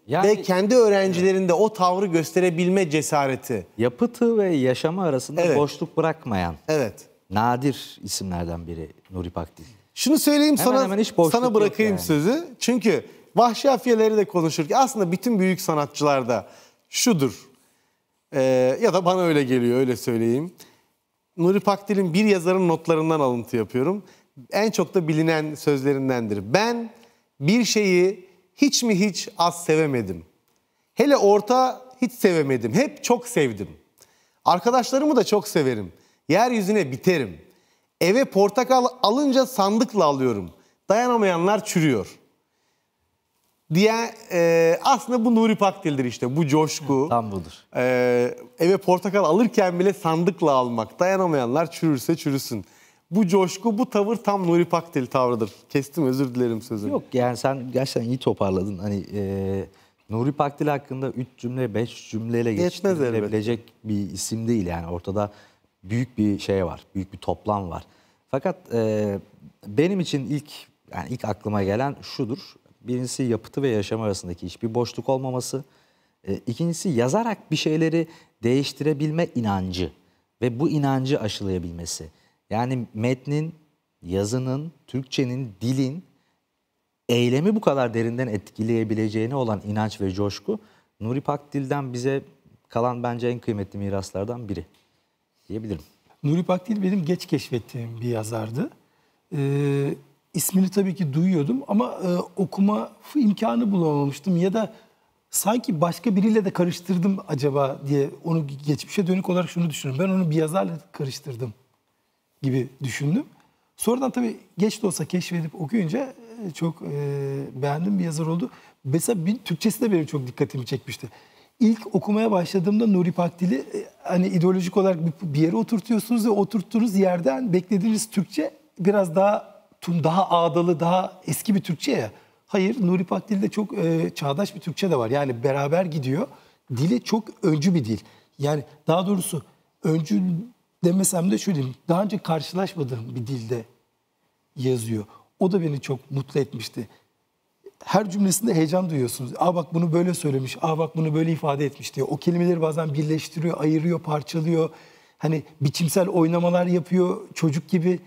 yani, ve kendi öğrencilerinde o tavrı gösterebilme cesareti. Yapıtı ve yaşamı arasında evet. boşluk bırakmayan. Evet nadir isimlerden biri Nuri Pakdil. Şunu söyleyeyim hemen sana hemen hiç sana bırakayım yani. sözü. Çünkü Vahşi Afiyeleri de konuşurken aslında bütün büyük sanatçılarda şudur. E, ya da bana öyle geliyor öyle söyleyeyim. Nuri Pakdil'in bir yazarın notlarından alıntı yapıyorum. En çok da bilinen sözlerindendir. Ben bir şeyi hiç mi hiç az sevemedim. Hele orta hiç sevemedim. Hep çok sevdim. Arkadaşlarımı da çok severim. Yeryüzüne biterim. Eve portakal alınca sandıkla alıyorum. Dayanamayanlar çürüyor. Diye e, aslında bu Nuri Pakdil'dir işte bu coşku. Tam budur. E, eve portakal alırken bile sandıkla almak. Dayanamayanlar çürürse çürüsün. Bu coşku, bu tavır tam Nuri Pakdil tavrıdır. Kestim özür dilerim sözümü. Yok yani sen gerçekten iyi toparladın. Hani e, Nuri Pakdil hakkında 3 cümle 5 cümleyle geçilebilecek bir isim değil yani ortada büyük bir şey var, büyük bir toplam var. Fakat e, benim için ilk yani ilk aklıma gelen şudur. Birincisi yapıtı ve yaşam arasındaki hiçbir boşluk olmaması. E, ikincisi yazarak bir şeyleri değiştirebilme inancı ve bu inancı aşılayabilmesi. Yani metnin, yazının, Türkçenin, dilin eylemi bu kadar derinden etkileyebileceğine olan inanç ve coşku Nuri Pakdil'den bize kalan bence en kıymetli miraslardan biri diyebilirim. Nuri Pakdil benim geç keşfettiğim bir yazardı. Ee, ismini tabii ki duyuyordum ama e, okuma imkanı bulamamıştım ya da sanki başka biriyle de karıştırdım acaba diye onu geçmişe dönük olarak şunu düşünüyorum. Ben onu bir yazarla karıştırdım gibi düşündüm. Sonradan tabii geç de olsa keşfedip okuyunca e, çok e, beğendim bir yazar oldu. Mesela bir Türkçesi de benim çok dikkatimi çekmişti ilk okumaya başladığımda Nuri Pakdil'i e, hani ideolojik olarak bir yere oturtuyorsunuz ve oturttuğunuz yerden beklediğiniz Türkçe biraz daha daha ağdalı, daha eski bir Türkçe ya. Hayır, Nuri Pakdil'de çok e, çağdaş bir Türkçe de var. Yani beraber gidiyor. Dili çok öncü bir dil. Yani daha doğrusu öncü demesem de şöyle diyeyim. Daha önce karşılaşmadığım bir dilde yazıyor. O da beni çok mutlu etmişti her cümlesinde heyecan duyuyorsunuz. Aa bak bunu böyle söylemiş, aa bak bunu böyle ifade etmiş diye. O kelimeleri bazen birleştiriyor, ayırıyor, parçalıyor. Hani biçimsel oynamalar yapıyor çocuk gibi.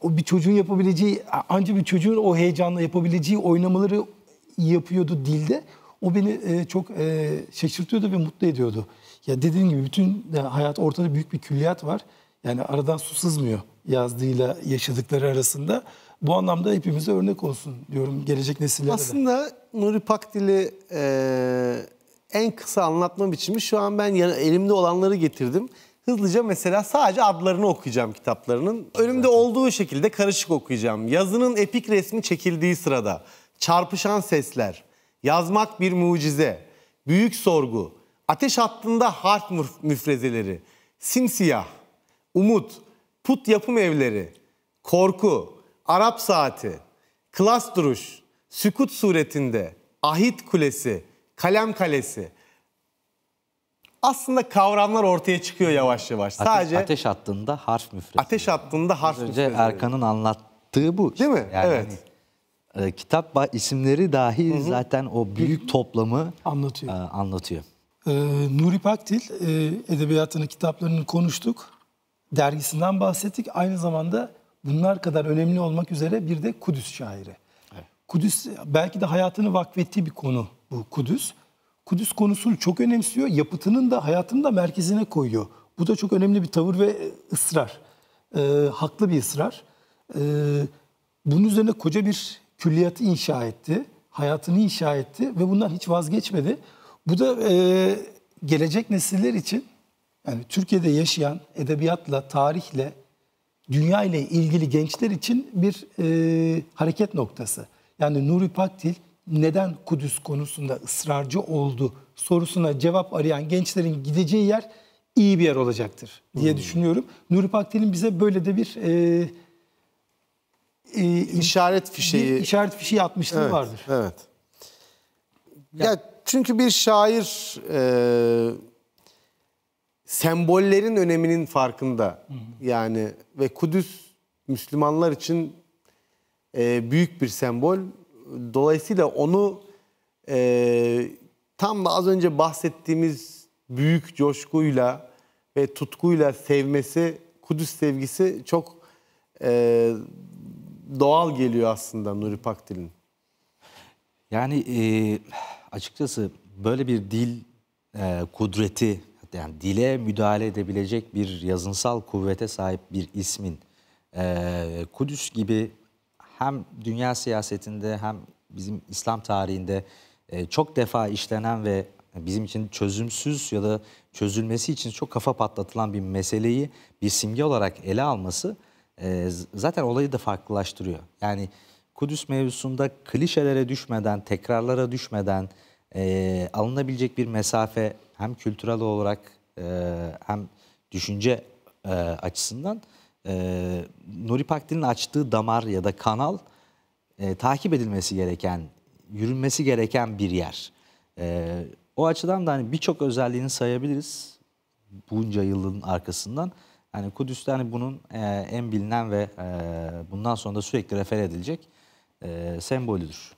O bir çocuğun yapabileceği, ancak bir çocuğun o heyecanla yapabileceği oynamaları yapıyordu dilde. O beni e, çok e, şaşırtıyordu ve mutlu ediyordu. Ya dediğim gibi bütün e, hayat ortada büyük bir külliyat var. Yani aradan su sızmıyor yazdığıyla yaşadıkları arasında bu anlamda hepimize örnek olsun diyorum gelecek nesillere Aslında de. Nuri Pakdil'i e, en kısa anlatma biçimi şu an ben elimde olanları getirdim. Hızlıca mesela sadece adlarını okuyacağım kitaplarının. Önümde olduğu şekilde karışık okuyacağım. Yazının epik resmi çekildiği sırada, çarpışan sesler, yazmak bir mucize, büyük sorgu, ateş hattında harf müfrezeleri, simsiyah, umut, put yapım evleri, korku, Arap saati, klas duruş, sükut suretinde, ahit kulesi, kalem kalesi. Aslında kavramlar ortaya çıkıyor yavaş yavaş. Ateş, Sadece ateş attığında harf müfresi. Ateş attığında harf Biraz önce müfresi. Erkan'ın anlattığı bu. Işte. Değil mi? Yani hani, evet. Hani, e, kitap isimleri dahi Hı-hı. zaten o büyük toplamı anlatıyor. E, anlatıyor. Ee, Nuri Pakdil e, edebiyatını, kitaplarını konuştuk. Dergisinden bahsettik. Aynı zamanda Bunlar kadar önemli olmak üzere bir de Kudüs şairi. Evet. Kudüs belki de hayatını vakfettiği bir konu bu Kudüs. Kudüs konusunu çok önemsiyor. Yapıtının da hayatının da merkezine koyuyor. Bu da çok önemli bir tavır ve e, ısrar. E, haklı bir ısrar. E, bunun üzerine koca bir külliyatı inşa etti. Hayatını inşa etti ve bundan hiç vazgeçmedi. Bu da e, gelecek nesiller için yani Türkiye'de yaşayan edebiyatla, tarihle, dünya ile ilgili gençler için bir e, hareket noktası. Yani Nuri Pakdil neden Kudüs konusunda ısrarcı oldu sorusuna cevap arayan gençlerin gideceği yer iyi bir yer olacaktır diye hmm. düşünüyorum. Nuri Pakdil'in bize böyle de bir e, e, işaret fişeği bir işaret fişeği atmışlığı evet, vardır. Evet. Ya, ya çünkü bir şair e, sembollerin öneminin farkında. Hı hı. Yani ve Kudüs Müslümanlar için e, büyük bir sembol. Dolayısıyla onu e, tam da az önce bahsettiğimiz büyük coşkuyla ve tutkuyla sevmesi, Kudüs sevgisi çok e, doğal geliyor aslında Nuri Pakdil'in. Yani e, açıkçası böyle bir dil e, kudreti yani dile müdahale edebilecek bir yazınsal kuvvete sahip bir ismin e, Kudüs gibi hem dünya siyasetinde hem bizim İslam tarihinde e, çok defa işlenen ve bizim için çözümsüz ya da çözülmesi için çok kafa patlatılan bir meseleyi bir simge olarak ele alması e, zaten olayı da farklılaştırıyor. Yani Kudüs mevzusunda klişelere düşmeden, tekrarlara düşmeden e, alınabilecek bir mesafe hem kültürel olarak e, hem düşünce e, açısından e, Nuri Pakdil'in açtığı damar ya da kanal e, takip edilmesi gereken, yürünmesi gereken bir yer. E, o açıdan da hani birçok özelliğini sayabiliriz bunca yılın arkasından. Yani Kudüs'te hani bunun e, en bilinen ve e, bundan sonra da sürekli refer edilecek e, sembolüdür.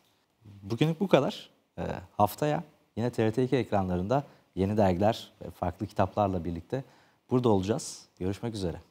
Bugünlük bu kadar. E, haftaya yine TRT2 ekranlarında yeni dergiler ve farklı kitaplarla birlikte burada olacağız. Görüşmek üzere.